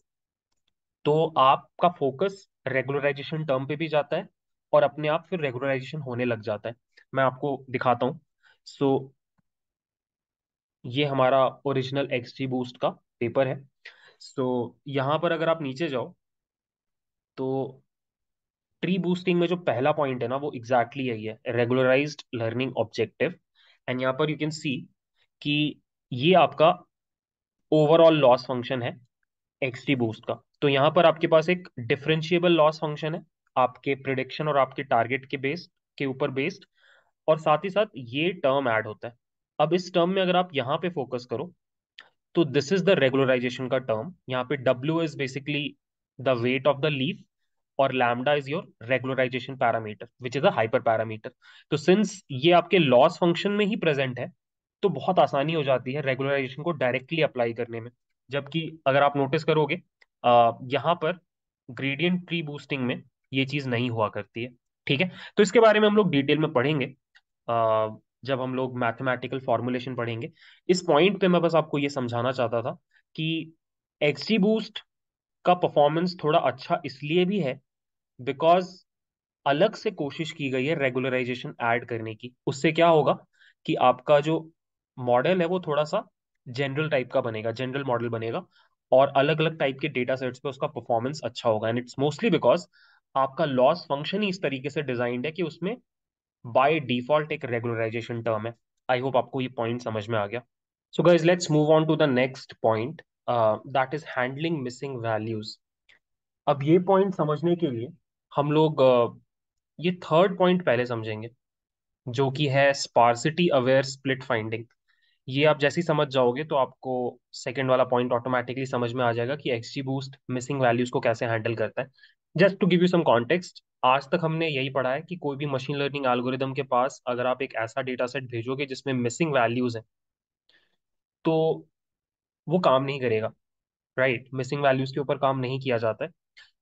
तो आपका फोकस रेगुलराइजेशन टर्म पे भी जाता है और अपने आप फिर रेगुलराइजेशन होने लग जाता है मैं आपको दिखाता हूँ सो so, ये हमारा ओरिजिनल एक्सटी बूस्ट का पेपर है सो so, यहाँ पर अगर आप नीचे जाओ तो ट्री बूस्टिंग में जो पहला पॉइंट है ना वो एग्जैक्टली exactly यही है रेगुलराइज लर्निंग ऑब्जेक्टिव एंड यहाँ पर यू कैन सी कि ये आपका ओवरऑल लॉस फंक्शन है एक्सटी बूस्ट का तो यहाँ पर आपके पास एक डिफरेंशियबल लॉस फंक्शन है आपके प्रिडिक्शन और आपके टारगेट के बेस के ऊपर बेस्ड और साथ ही साथ ये टर्म ऐड होता है अब इस टर्म में अगर आप यहाँ पे फोकस करो तो दिस इज द रेगुलराइजेशन का टर्म यहाँ पे W is basically the weight of the leaf और lambda is your regularization parameter which is a hyper parameter तो सिंस ये आपके लॉस फंक्शन में ही प्रेजेंट है तो बहुत आसानी हो जाती है रेगुलराइजेशन को डायरेक्टली अप्लाई करने में जबकि अगर आप नोटिस करोगे यहाँ पर ग्रेडियंट ट्री बूस्टिंग में ये चीज़ नहीं हुआ करती है ठीक है तो इसके बारे में हम लोग डिटेल में पढ़ेंगे जब हम लोग मैथमेटिकल फॉर्मुलेशन पढ़ेंगे इस पॉइंट पे मैं बस आपको ये समझाना चाहता था कि एक्स बूस्ट का परफॉर्मेंस थोड़ा अच्छा इसलिए भी है बिकॉज अलग से कोशिश की गई है रेगुलराइजेशन ऐड करने की उससे क्या होगा कि आपका जो मॉडल है वो थोड़ा सा जनरल टाइप का बनेगा जनरल मॉडल बनेगा और अलग अलग टाइप के डेटा सेट्स पे उसका परफॉर्मेंस अच्छा होगा एंड इट्स मोस्टली बिकॉज आपका लॉस फंक्शन ही इस तरीके से डिजाइंड है कि उसमें बाय डिफॉल्ट एक रेगुलराइजेशन टर्म है आई होप आपको ये पॉइंट समझ में आ गया so guys let's move on to the next point that is handling missing values अब ये पॉइंट समझने के लिए हम लोग uh, ये थर्ड पॉइंट पहले समझेंगे जो कि है स्पार्सिटी अवेयर स्प्लिट फाइंडिंग ये आप जैसे ही समझ जाओगे तो आपको सेकंड वाला पॉइंट ऑटोमेटिकली समझ में आ जाएगा कि एक्सजी बूस्ट मिसिंग वैल्यूज को कैसे हैंडल करता है just to give you some context आज तक हमने यही पढ़ा है कि कोई भी मशीन लर्निंग एल्गोरिदम के पास अगर आप एक ऐसा डेटा सेट भेजोगे जिसमें मिसिंग वैल्यूज हैं तो वो काम नहीं करेगा राइट मिसिंग वैल्यूज के ऊपर काम नहीं किया जाता है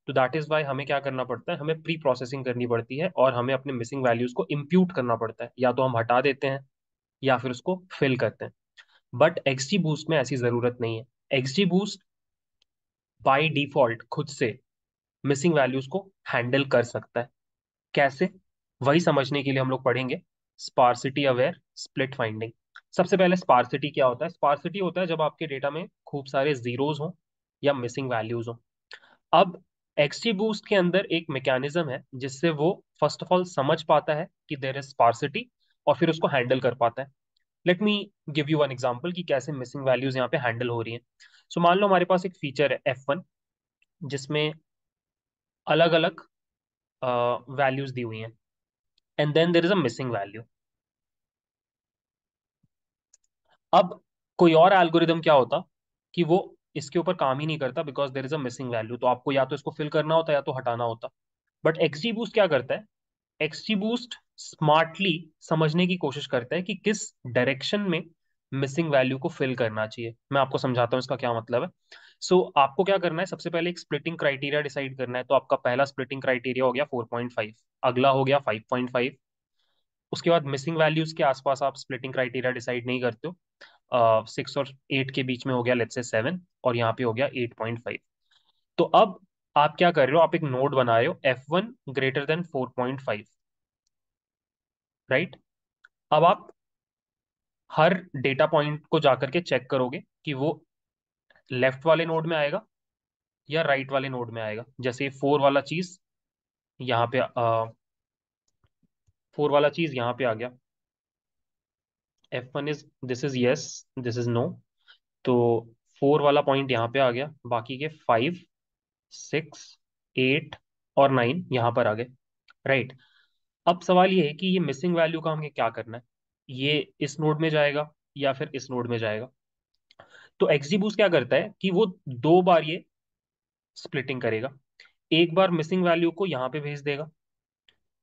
तो दैट इज़ वाई हमें क्या करना पड़ता है हमें प्री प्रोसेसिंग करनी पड़ती है और हमें अपने मिसिंग वैल्यूज को इम्प्यूट करना पड़ता है या तो हम हटा देते हैं या फिर उसको फिल करते हैं बट एक्सजी बूस्ट में ऐसी ज़रूरत नहीं है एक्सजी बूस्ट बाई डिफॉल्ट खुद से मिसिंग वैल्यूज को हैंडल कर सकता है कैसे वही समझने के लिए हम लोग पढ़ेंगे स्पार्सिटी अवेयर स्प्लिट फाइंडिंग सबसे पहले स्पार्सिटी क्या होता है स्पार्सिटी होता है जब आपके डेटा में खूब सारे जीरोज हों या मिसिंग वैल्यूज हों अब एक्सटी बूस्ट के अंदर एक मैकेनिज्म है जिससे वो फर्स्ट ऑफ ऑल समझ पाता है कि देर इज स्पार्सिटी और फिर उसको हैंडल कर पाता है let me give you one example कि कैसे मिसिंग वैल्यूज यहाँ पे हैंडल हो रही हैं सो so, मान लो हमारे पास एक फीचर है एफ वन जिसमें अलग अलग वैल्यूज uh, दी हुई हैं and then there is a missing value अब कोई और एल्गोरिदम क्या होता कि वो इसके ऊपर काम ही नहीं करता because there is a missing value तो आपको या तो इसको फिल करना होता या तो हटाना होता बट एक्सजी बूस्ट क्या करता है एक्सजी बूस्ट स्मार्टली समझने की कोशिश करते हैं कि किस डायरेक्शन में मिसिंग वैल्यू को फिल करना चाहिए मैं आपको समझाता हूँ इसका क्या मतलब है सो so, आपको क्या करना है सबसे पहले एक स्प्लिटिंग क्राइटेरिया डिसाइड करना है तो आपका पहला स्प्लिटिंग क्राइटेरिया हो गया 4.5 अगला हो गया 5.5 उसके बाद मिसिंग वैल्यूज के आसपास आप स्प्लिटिंग क्राइटेरिया डिसाइड नहीं करते हो सिक्स और एट के बीच में हो गया लेट्स से सेवन और यहाँ पे हो गया एट पॉइंट फाइव तो अब आप क्या कर रहे हो आप एक नोड बना रहे हो F one greater than four point five right अब आप हर डेटा पॉइंट को जाकर के चेक करोगे कि वो लेफ्ट वाले नोड में आएगा या राइट वाले नोड में आएगा जैसे फोर वाला चीज यहाँ पे आ, फोर वाला चीज यहाँ पे आ गया F one is this is yes this is no तो फोर वाला पॉइंट यहाँ पे आ गया बाकी के फाइव सिक्स एट और नाइन यहाँ पर आ गए राइट right. अब सवाल ये है कि ये मिसिंग वैल्यू का हमें क्या करना है ये इस नोड में जाएगा या फिर इस नोड में जाएगा तो एक्जीबूस क्या करता है कि वो दो बार ये स्प्लिटिंग करेगा एक बार मिसिंग वैल्यू को यहाँ पे भेज देगा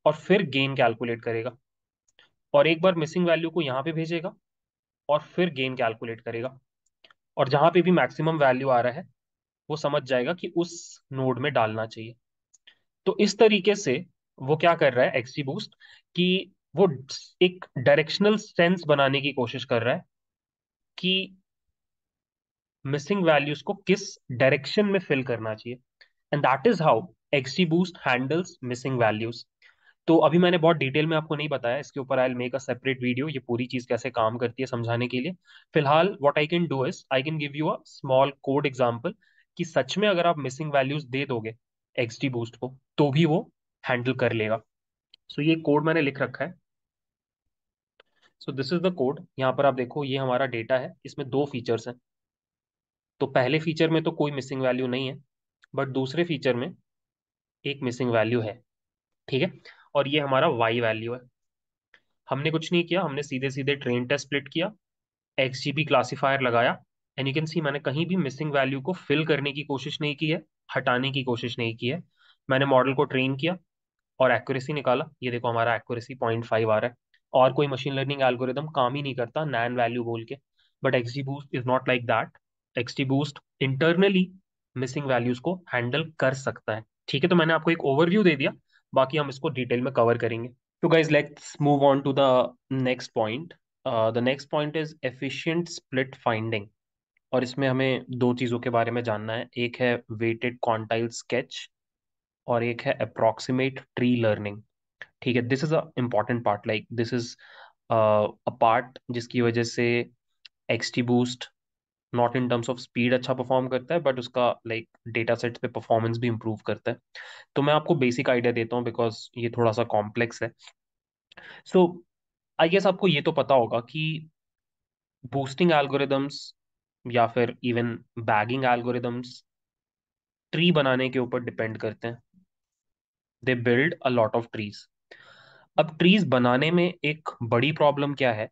और फिर गेन कैलकुलेट करेगा और एक बार मिसिंग वैल्यू को यहाँ पे भेजेगा और फिर गेन कैलकुलेट करेगा और जहाँ पे भी मैक्सिमम वैल्यू आ रहा है वो समझ जाएगा कि उस नोड में डालना चाहिए तो इस तरीके से वो क्या कर रहा है एक्सी बूस्ट कि वो एक डायरेक्शनल सेंस बनाने की कोशिश कर रहा है कि मिसिंग वैल्यूज को किस डायरेक्शन में फिल करना चाहिए and that is how XGBoost handles missing values तो अभी मैंने बहुत डिटेल में आपको नहीं बताया इसके ऊपर I make a separate video ये पूरी चीज कैसे काम करती है समझाने के लिए फिलहाल what I can do is I can give you a small code example कि सच में अगर आप मिसिंग वैल्यूज दे दोगे एक्सटी बूस्ट को तो भी वो हैंडल कर लेगा सो so, ये कोड मैंने लिख रखा है so this is the code यहाँ पर आप देखो ये हमारा डेटा है इसमें दो फीचर्स हैं तो पहले फीचर में तो कोई मिसिंग वैल्यू नहीं है बट दूसरे फीचर में एक मिसिंग वैल्यू है ठीक है और ये हमारा वाई वैल्यू है हमने कुछ नहीं किया हमने सीधे सीधे ट्रेन टेस्ट स्प्लिट किया एक्स क्लासीफायर लगाया एंड यू कैन सी मैंने कहीं भी मिसिंग वैल्यू को फिल करने की कोशिश नहीं की है हटाने की कोशिश नहीं की है मैंने मॉडल को ट्रेन किया और एक्यूरेसी निकाला ये देखो हमारा एक्यूरेसी पॉइंट फाइव आ रहा है और कोई मशीन लर्निंग एल्गोरिदम काम ही नहीं करता नैन वैल्यू बोल के but XT boost is not like that XGBoost internally missing values को हैंडल कर सकता है ठीक है तो मैंने आपको एक ओवरव्यू दे दिया बाकी हम इसको डिटेल में कवर करेंगे तो guys let's move on to the next point the next point is efficient split finding और इसमें हमें दो चीज़ों के बारे में जानना है एक है वेटेड क्वांटाइल स्केच और एक है अप्रोक्सीमेट ट्री लर्निंग ठीक है this is a important part like this is a part जिसकी वजह से XGBoost not in terms of speed अच्छा परफॉर्म करता है बट उसका लाइक डेटा सेट पे परफॉर्मेंस भी इम्प्रूव करता है तो मैं आपको बेसिक आइडिया देता हूँ बिकॉज ये थोड़ा सा कॉम्प्लेक्स है सो आई गेस आपको ये तो पता होगा कि बूस्टिंग एल्गोरिदम्स या फिर इवन बैगिंग एल्गोरिदम्स ट्री बनाने के ऊपर डिपेंड करते हैं they build a lot of trees अब ट्रीज बनाने में एक बड़ी प्रॉब्लम क्या है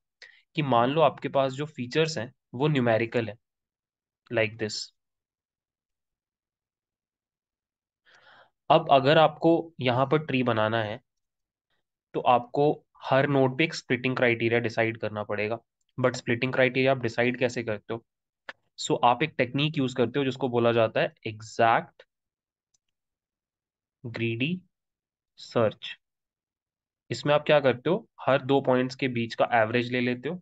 कि मान लो आपके पास जो फीचर्स हैं वो न्यूमेरिकल है लाइक like दिस अब अगर आपको यहाँ पर ट्री बनाना है तो आपको हर नोड पे एक स्प्लिटिंग क्राइटेरिया डिसाइड करना पड़ेगा बट स्प्लिटिंग क्राइटेरिया आप डिसाइड कैसे करते हो सो so, आप एक टेक्निक यूज करते हो जिसको बोला जाता है एग्जैक्ट ग्रीडी सर्च इसमें आप क्या करते हो हर दो पॉइंट्स के बीच का एवरेज ले लेते हो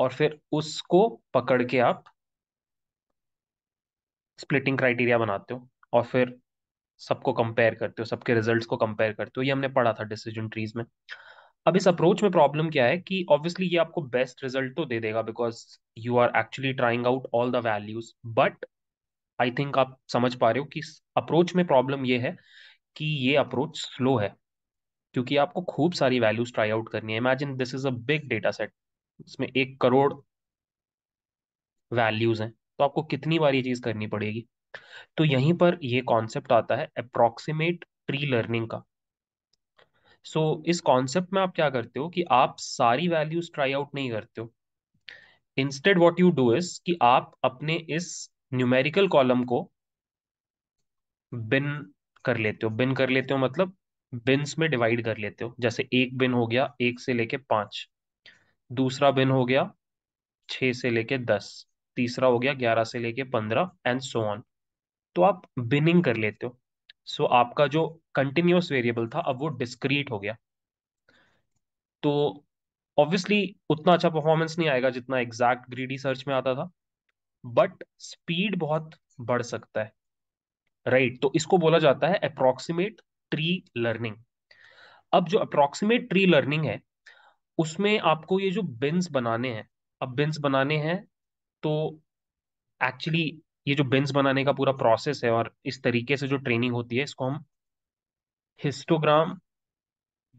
और फिर उसको पकड़ के आप स्प्लिटिंग क्राइटेरिया बनाते हो और फिर सबको कंपेयर करते हो सबके रिजल्ट्स को कंपेयर करते हो ये हमने पढ़ा था डिसीजन ट्रीज में अब इस अप्रोच में प्रॉब्लम क्या है कि ऑब्वियसली ये आपको बेस्ट रिजल्ट तो दे देगा because you are actually trying out all the values but I think आप समझ पा रहे हो कि अप्रोच में प्रॉब्लम ये है कि ये अप्रोच स्लो है क्योंकि आपको खूब सारी वैल्यूज ट्राई आउट करनी है imagine this is a big data set इसमें एक करोड़ वैल्यूज हैं तो आपको कितनी बार ये चीज करनी पड़ेगी तो यहीं पर ये कॉन्सेप्ट आता है अप्रोक्सीमेट ट्री लर्निंग का सो so, इस कॉन्सेप्ट में आप क्या करते हो कि आप सारी वैल्यूज ट्राई आउट नहीं करते हो instead what you do is कि आप अपने इस न्यूमेरिकल कॉलम को बिन कर लेते हो बिन कर लेते हो मतलब बिन्स में डिवाइड कर लेते हो जैसे एक बिन हो गया एक से लेके पांच दूसरा बिन हो गया छ से लेके दस तीसरा हो गया ग्यारह से लेके पंद्रह एंड सो ऑन तो आप बिनिंग कर लेते हो सो so, आपका जो कंटिन्यूस वेरिएबल था अब वो डिस्क्रीट हो गया तो ऑब्वियसली उतना अच्छा परफॉर्मेंस नहीं आएगा जितना एग्जैक्ट ग्रीडी सर्च में आता था बट स्पीड बहुत बढ़ सकता है राइट right, तो इसको बोला जाता है अप्रोक्सीमेट ट्री लर्निंग अब जो अप्रोक्सीमेट ट्री लर्निंग है उसमें आपको ये जो बिन्स बनाने हैं अब बिन्स बनाने हैं तो एक्चुअली ये जो बिन्स बनाने का पूरा प्रोसेस है और इस तरीके से जो ट्रेनिंग होती है इसको हम हिस्टोग्राम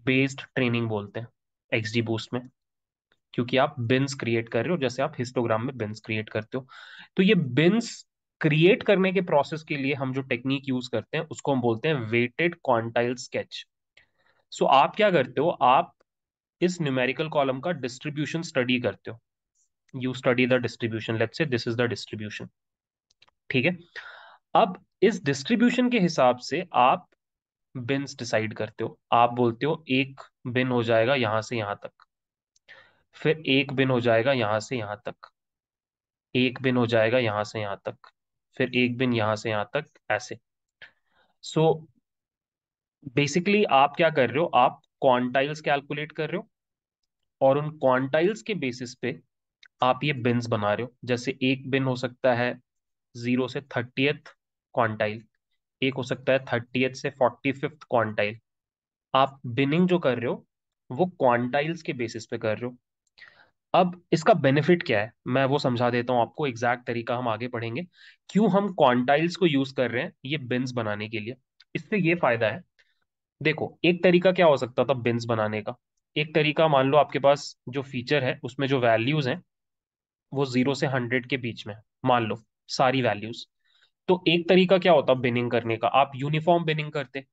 बेस्ड ट्रेनिंग बोलते हैं एक्सडी बूस्ट में क्योंकि आप बिन्स क्रिएट कर रहे हो जैसे आप हिस्टोग्राम में बिन्स क्रिएट करते हो तो ये बिन्स क्रिएट करने के प्रोसेस के लिए हम जो टेक्निक यूज करते हैं उसको हम बोलते हैं वेटेड क्वांटाइल स्केच सो आप क्या करते हो आप इस न्यूमेरिकल कॉलम का डिस्ट्रीब्यूशन स्टडी करते हो you study the distribution let's say this is the distribution ठीक है अब इस डिस्ट्रीब्यूशन के हिसाब से आप बिन्स डिसाइड करते हो आप बोलते हो एक बिन हो जाएगा यहां से यहां तक फिर एक बिन हो जाएगा यहां से यहां तक एक बिन हो जाएगा यहाँ से यहां तक फिर एक बिन यहां से यहां तक ऐसे सो so, बेसिकली आप क्या कर रहे हो आप क्वांटाइल्स कैलकुलेट कर रहे हो और उन क्वांटाइल्स के बेसिस पे आप ये बिन्स बना रहे हो जैसे एक बिन हो सकता है जीरो से थर्टीएथ क्वांटाइल एक हो सकता है थर्टीएथ से फोर्टी फिफ्थ क्वांटाइल आप बिनिंग जो कर रहे हो वो क्वांटाइल्स के बेसिस पे कर रहे हो अब इसका बेनिफिट क्या है मैं वो समझा देता हूँ आपको एग्जैक्ट तरीका हम आगे पढ़ेंगे क्यों हम क्वांटाइल्स को यूज कर रहे हैं ये बिन्स बनाने के लिए इससे ये फायदा है देखो एक तरीका क्या हो सकता था बिन्स बनाने का एक तरीका मान लो आपके पास जो फीचर है उसमें जो वैल्यूज हैं वो जीरो से हंड्रेड के बीच में है मान लो सारी वैल्यूज तो एक तरीका क्या होता बिनिंग करने का आप यूनिफॉर्म बिनिंग करते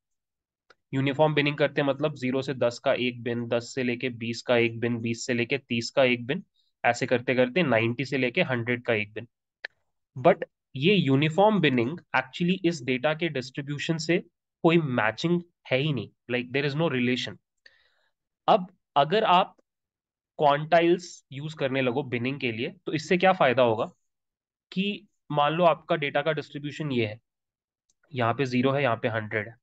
यूनिफॉर्म बिनिंग करते हैं मतलब जीरो से दस का एक बिन दस से लेके बीस का एक बिन बीस से लेके तीस का एक बिन ऐसे करते करते नाइन्टी से लेके हंड्रेड का एक बिन बट ये यूनिफॉर्म बिनिंग एक्चुअली इस डेटा के डिस्ट्रीब्यूशन से कोई मैचिंग है ही नहीं like there is no relation अब अगर आप क्वांटाइल्स यूज करने लगो बिनिंग के लिए तो इससे क्या फायदा होगा कि मान लो आपका डेटा का डिस्ट्रीब्यूशन ये है यहाँ पे जीरो है यहाँ पे हंड्रेड है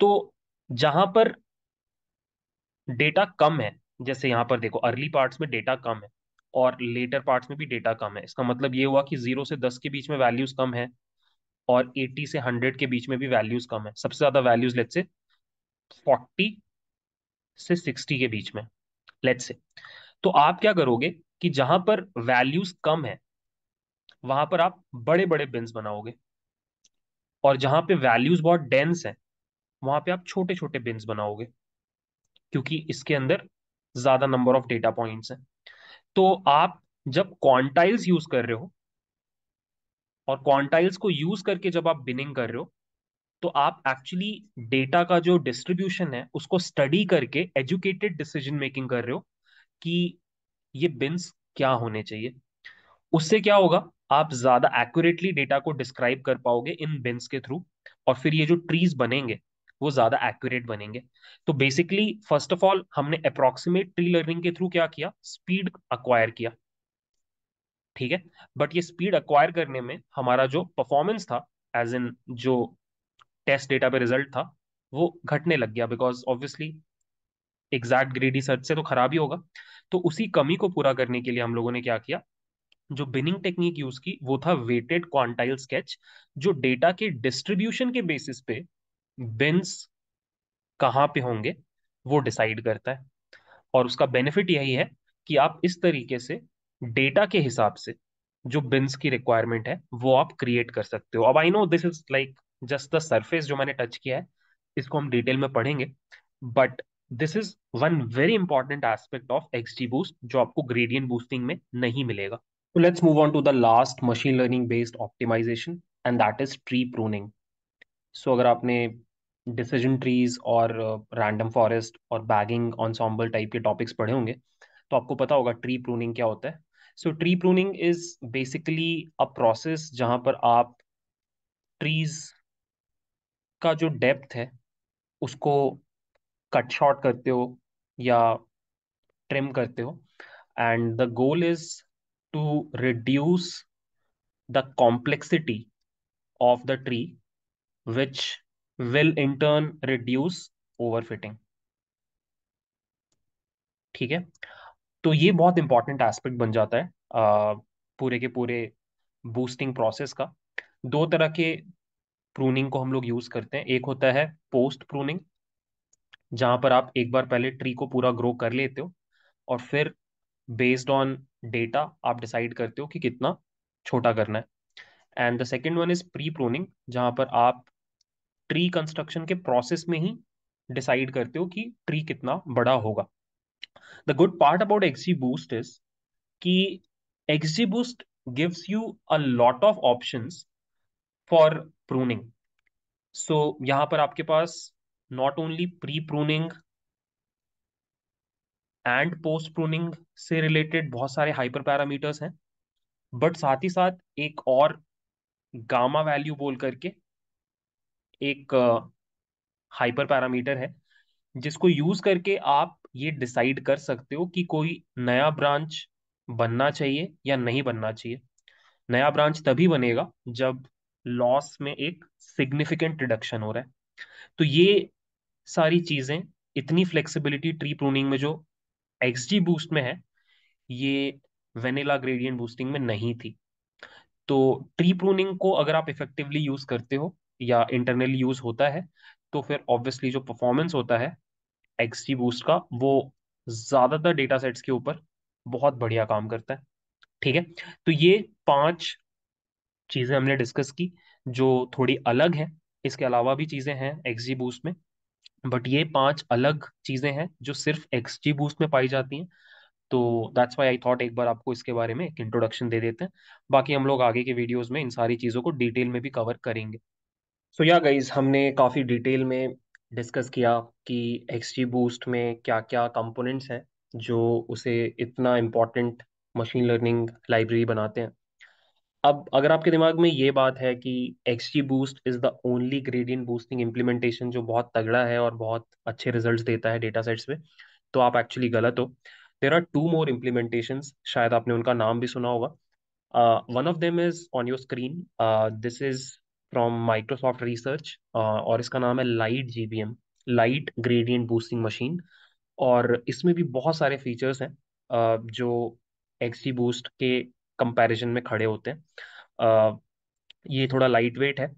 तो जहां पर डेटा कम है जैसे यहां पर देखो अर्ली पार्ट्स में डेटा कम है और लेटर पार्ट्स में भी डेटा कम है इसका मतलब ये हुआ कि जीरो से दस के बीच में वैल्यूज कम है और एट्टी से हंड्रेड के बीच में भी वैल्यूज कम है सबसे ज्यादा वैल्यूज लेट से फोर्टी से सिक्सटी के बीच में लेट से तो आप क्या करोगे कि जहां पर वैल्यूज कम है वहां पर आप बड़े बड़े बिन्स बनाओगे और जहां पे वैल्यूज बहुत डेंस है वहां पे आप छोटे छोटे बिन्स बनाओगे क्योंकि इसके अंदर ज्यादा नंबर ऑफ डेटा पॉइंट्स हैं तो आप जब क्वांटाइल्स यूज कर रहे हो और क्वांटाइल्स को यूज करके जब आप बिनिंग कर रहे हो तो आप एक्चुअली डेटा का जो डिस्ट्रीब्यूशन है उसको स्टडी करके एजुकेटेड डिसीजन मेकिंग कर रहे हो कि ये बिन्स क्या होने चाहिए उससे क्या होगा आप ज्यादा एक्यूरेटली डेटा को डिस्क्राइब कर पाओगे इन बिन्स के थ्रू और फिर ये जो ट्रीज बनेंगे वो ज्यादा एक्यूरेट बनेंगे तो बेसिकली फर्स्ट ऑफ ऑल हमने अप्रोक्सीमेट ट्री लर्निंग के थ्रू क्या किया स्पीड अक्वायर किया ठीक है बट ये स्पीड अक्वायर करने में हमारा जो परफॉर्मेंस था एज इन जो टेस्ट डेटा पे रिजल्ट था वो घटने लग गया because obviously exact greedy search से तो खराब ही होगा तो उसी कमी को पूरा करने के लिए हम लोगों ने क्या किया जो बिनिंग टेक्निक यूज की वो था वेटेड क्वांटाइल स्केच जो डेटा के डिस्ट्रीब्यूशन के बेसिस पे बिन्स कहाँ पे होंगे वो डिसाइड करता है और उसका बेनिफिट यही है कि आप इस तरीके से डेटा के हिसाब से जो बिन्स की रिक्वायरमेंट है वो आप क्रिएट कर सकते हो अब I know this is like just the surface जो मैंने टच किया है इसको हम डिटेल में पढ़ेंगे but this is one very important aspect of XGBoost जो आपको ग्रेडियंट बूस्टिंग में नहीं मिलेगा तो let's move on to the last machine learning based optimization and that is tree pruning so अगर आपने डिसीजन ट्रीज और रैंडम uh, फॉरेस्ट और बैगिंग ऑनसॉम्बल टाइप के टॉपिक्स पढ़े होंगे तो आपको पता होगा ट्री प्रूनिंग क्या होता है so tree pruning is basically a process जहाँ पर आप ट्रीज का जो डेप्थ है उसको कट शॉर्ट करते हो या ट्रिम करते हो and the goal is to reduce the complexity of the tree which will in turn reduce overfitting ठीक है तो ये हम्म। बहुत इंपॉर्टेंट एस्पेक्ट बन जाता है आ, पूरे के पूरे बूस्टिंग प्रोसेस का दो तरह के प्रूनिंग को हम लोग यूज करते हैं एक होता है पोस्ट प्रूनिंग जहां पर आप एक बार पहले ट्री को पूरा ग्रो कर लेते हो और फिर बेस्ड ऑन डेटा आप डिसाइड करते हो कि कितना छोटा करना है and the second one is pre pruning जहां पर आप ट्री कंस्ट्रक्शन के प्रोसेस में ही डिसाइड करते हो कि ट्री कितना बड़ा होगा the good part about XGBoost is कि XGBoost gives you a lot of option for pruning so यहां पर आपके पास not only pre pruning and post pruning से रिलेटेड बहुत सारे हाइपर पैरामीटर्स हैं बट साथ ही साथ एक और गामा वैल्यू बोल करके एक हाइपर पैरामीटर है जिसको यूज करके आप ये डिसाइड कर सकते हो कि कोई नया ब्रांच बनना चाहिए या नहीं बनना चाहिए नया ब्रांच तभी बनेगा जब लॉस में एक सिग्निफिकेंट रिडक्शन हो रहा है तो ये सारी चीजें इतनी फ्लेक्सिबिलिटी ट्री प्रूनिंग में जो एक्स जी बूस्ट में है ये वेनिला ग्रेडियंट बूस्टिंग में नहीं थी तो ट्री प्रूनिंग को अगर आप इफेक्टिवली यूज करते हो या इंटरनली यूज होता है तो फिर ऑब्वियसली जो परफॉर्मेंस होता है एक्सटी बूस्ट का वो ज़्यादातर डेटा सेट्स के ऊपर बहुत बढ़िया काम करता है ठीक है तो ये पांच चीज़ें हमने डिस्कस की जो थोड़ी अलग है इसके अलावा भी चीज़ें हैं एक्सजी बूस्ट में बट ये पांच अलग चीज़ें हैं जो सिर्फ एक्सजी बूस्ट में पाई जाती हैं तो दैट्स वाई आई थॉट एक बार आपको इसके बारे में एक इंट्रोडक्शन दे देते हैं बाकी हम लोग आगे के वीडियोज़ में इन सारी चीज़ों को डिटेल में भी कवर करेंगे सो या गाइज हमने काफ़ी डिटेल में डिस्कस किया कि एक्स जी बूस्ट में क्या क्या कंपोनेंट्स हैं जो उसे इतना इम्पॉर्टेंट मशीन लर्निंग लाइब्रेरी बनाते हैं अब अगर आपके दिमाग में ये बात है कि x ji XGBoost is the only gradient boosting implementation जो बहुत तगड़ा है और बहुत अच्छे रिजल्ट देता है डेटा सेट्स में तो आप एक्चुअली गलत हो there are two more implementation शायद आपने उनका नाम भी सुना होगा one of them is on your screen this is from Microsoft research और इसका नाम है LightGBM light gradient boosting machine और इसमें भी बहुत सारे फीचर्स हैं uh, जो जी बूस्ट के कंपैरिजन में खड़े होते हैं uh, ये थोड़ा लाइट वेट है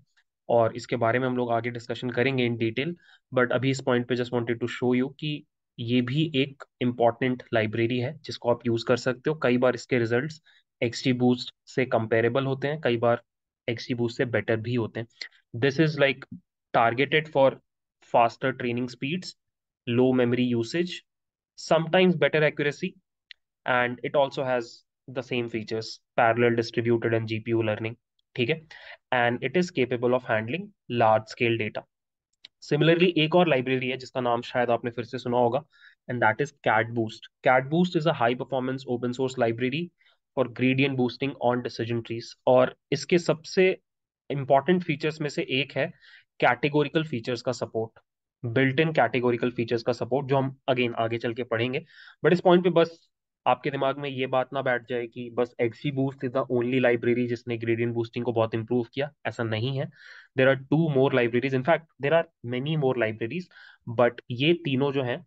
और इसके बारे में हम लोग आगे डिस्कशन करेंगे इन डिटेल बट अभी इस पॉइंट पे just wanted to show you कि ये भी एक इम्पॉर्टेंट लाइब्रेरी है जिसको आप यूज़ कर सकते हो कई बार इसके रिजल्ट्स एक्सटी बूस्ट से कंपेरेबल होते हैं कई बार एक्सीबूस e से बेटर भी होते हैं this is like targeted for faster training speeds low memory usage sometimes better accuracy and it also has the same features parallel distributed and G learning ठीक है and it is capable of handling large scale data similarly एक और library है जिसका नाम शायद आपने फिर से सुना होगा and that is CatBoost CatBoost is a high performance open source library और gradient boosting on decision trees और इसके सबसे इंपॉर्टेंट फीचर्स में से एक है कैटेगोरिकल फीचर्स का support built in categorical features का सपोर्ट जो हम अगेन आगे चल के पढ़ेंगे बट इस पॉइंट पे बस आपके दिमाग में ये बात ना बैठ जाए कि बस XGBoost is the only library जिसने ग्रेडियंट बूस्टिंग को बहुत इंप्रूव किया ऐसा नहीं है there are two more libraries in fact there are many more libraries but ये तीनों जो है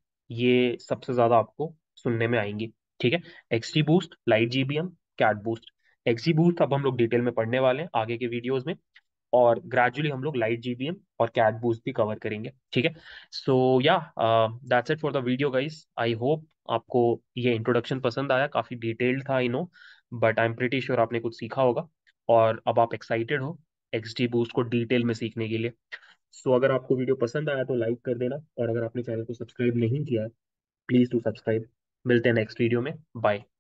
ये सबसे ज्यादा आपको सुनने में आएंगी ठीक है XT XGBoost LightGBM CatBoost XGBoost अब हम लोग डिटेल में पढ़ने वाले हैं आगे के वीडियोज में और ग्रेजुअली हम लोग लाइट जीबीएम और कैट बूस्ट भी कवर करेंगे ठीक है so yeah that's it for the video guys I hope आपको ये इंट्रोडक्शन पसंद आया काफी डिटेल्ड था I know but I am pretty sure आपने कुछ सीखा होगा और अब आप एक्साइटेड हो एक्सडी बूस्ट को डिटेल में सीखने के लिए सो so, अगर आपको वीडियो पसंद आया तो लाइक कर देना और अगर आपने चैनल को सब्सक्राइब नहीं किया है प्लीज़ टू सब्सक्राइब मिलते हैं नेक्स्ट वीडियो में बाय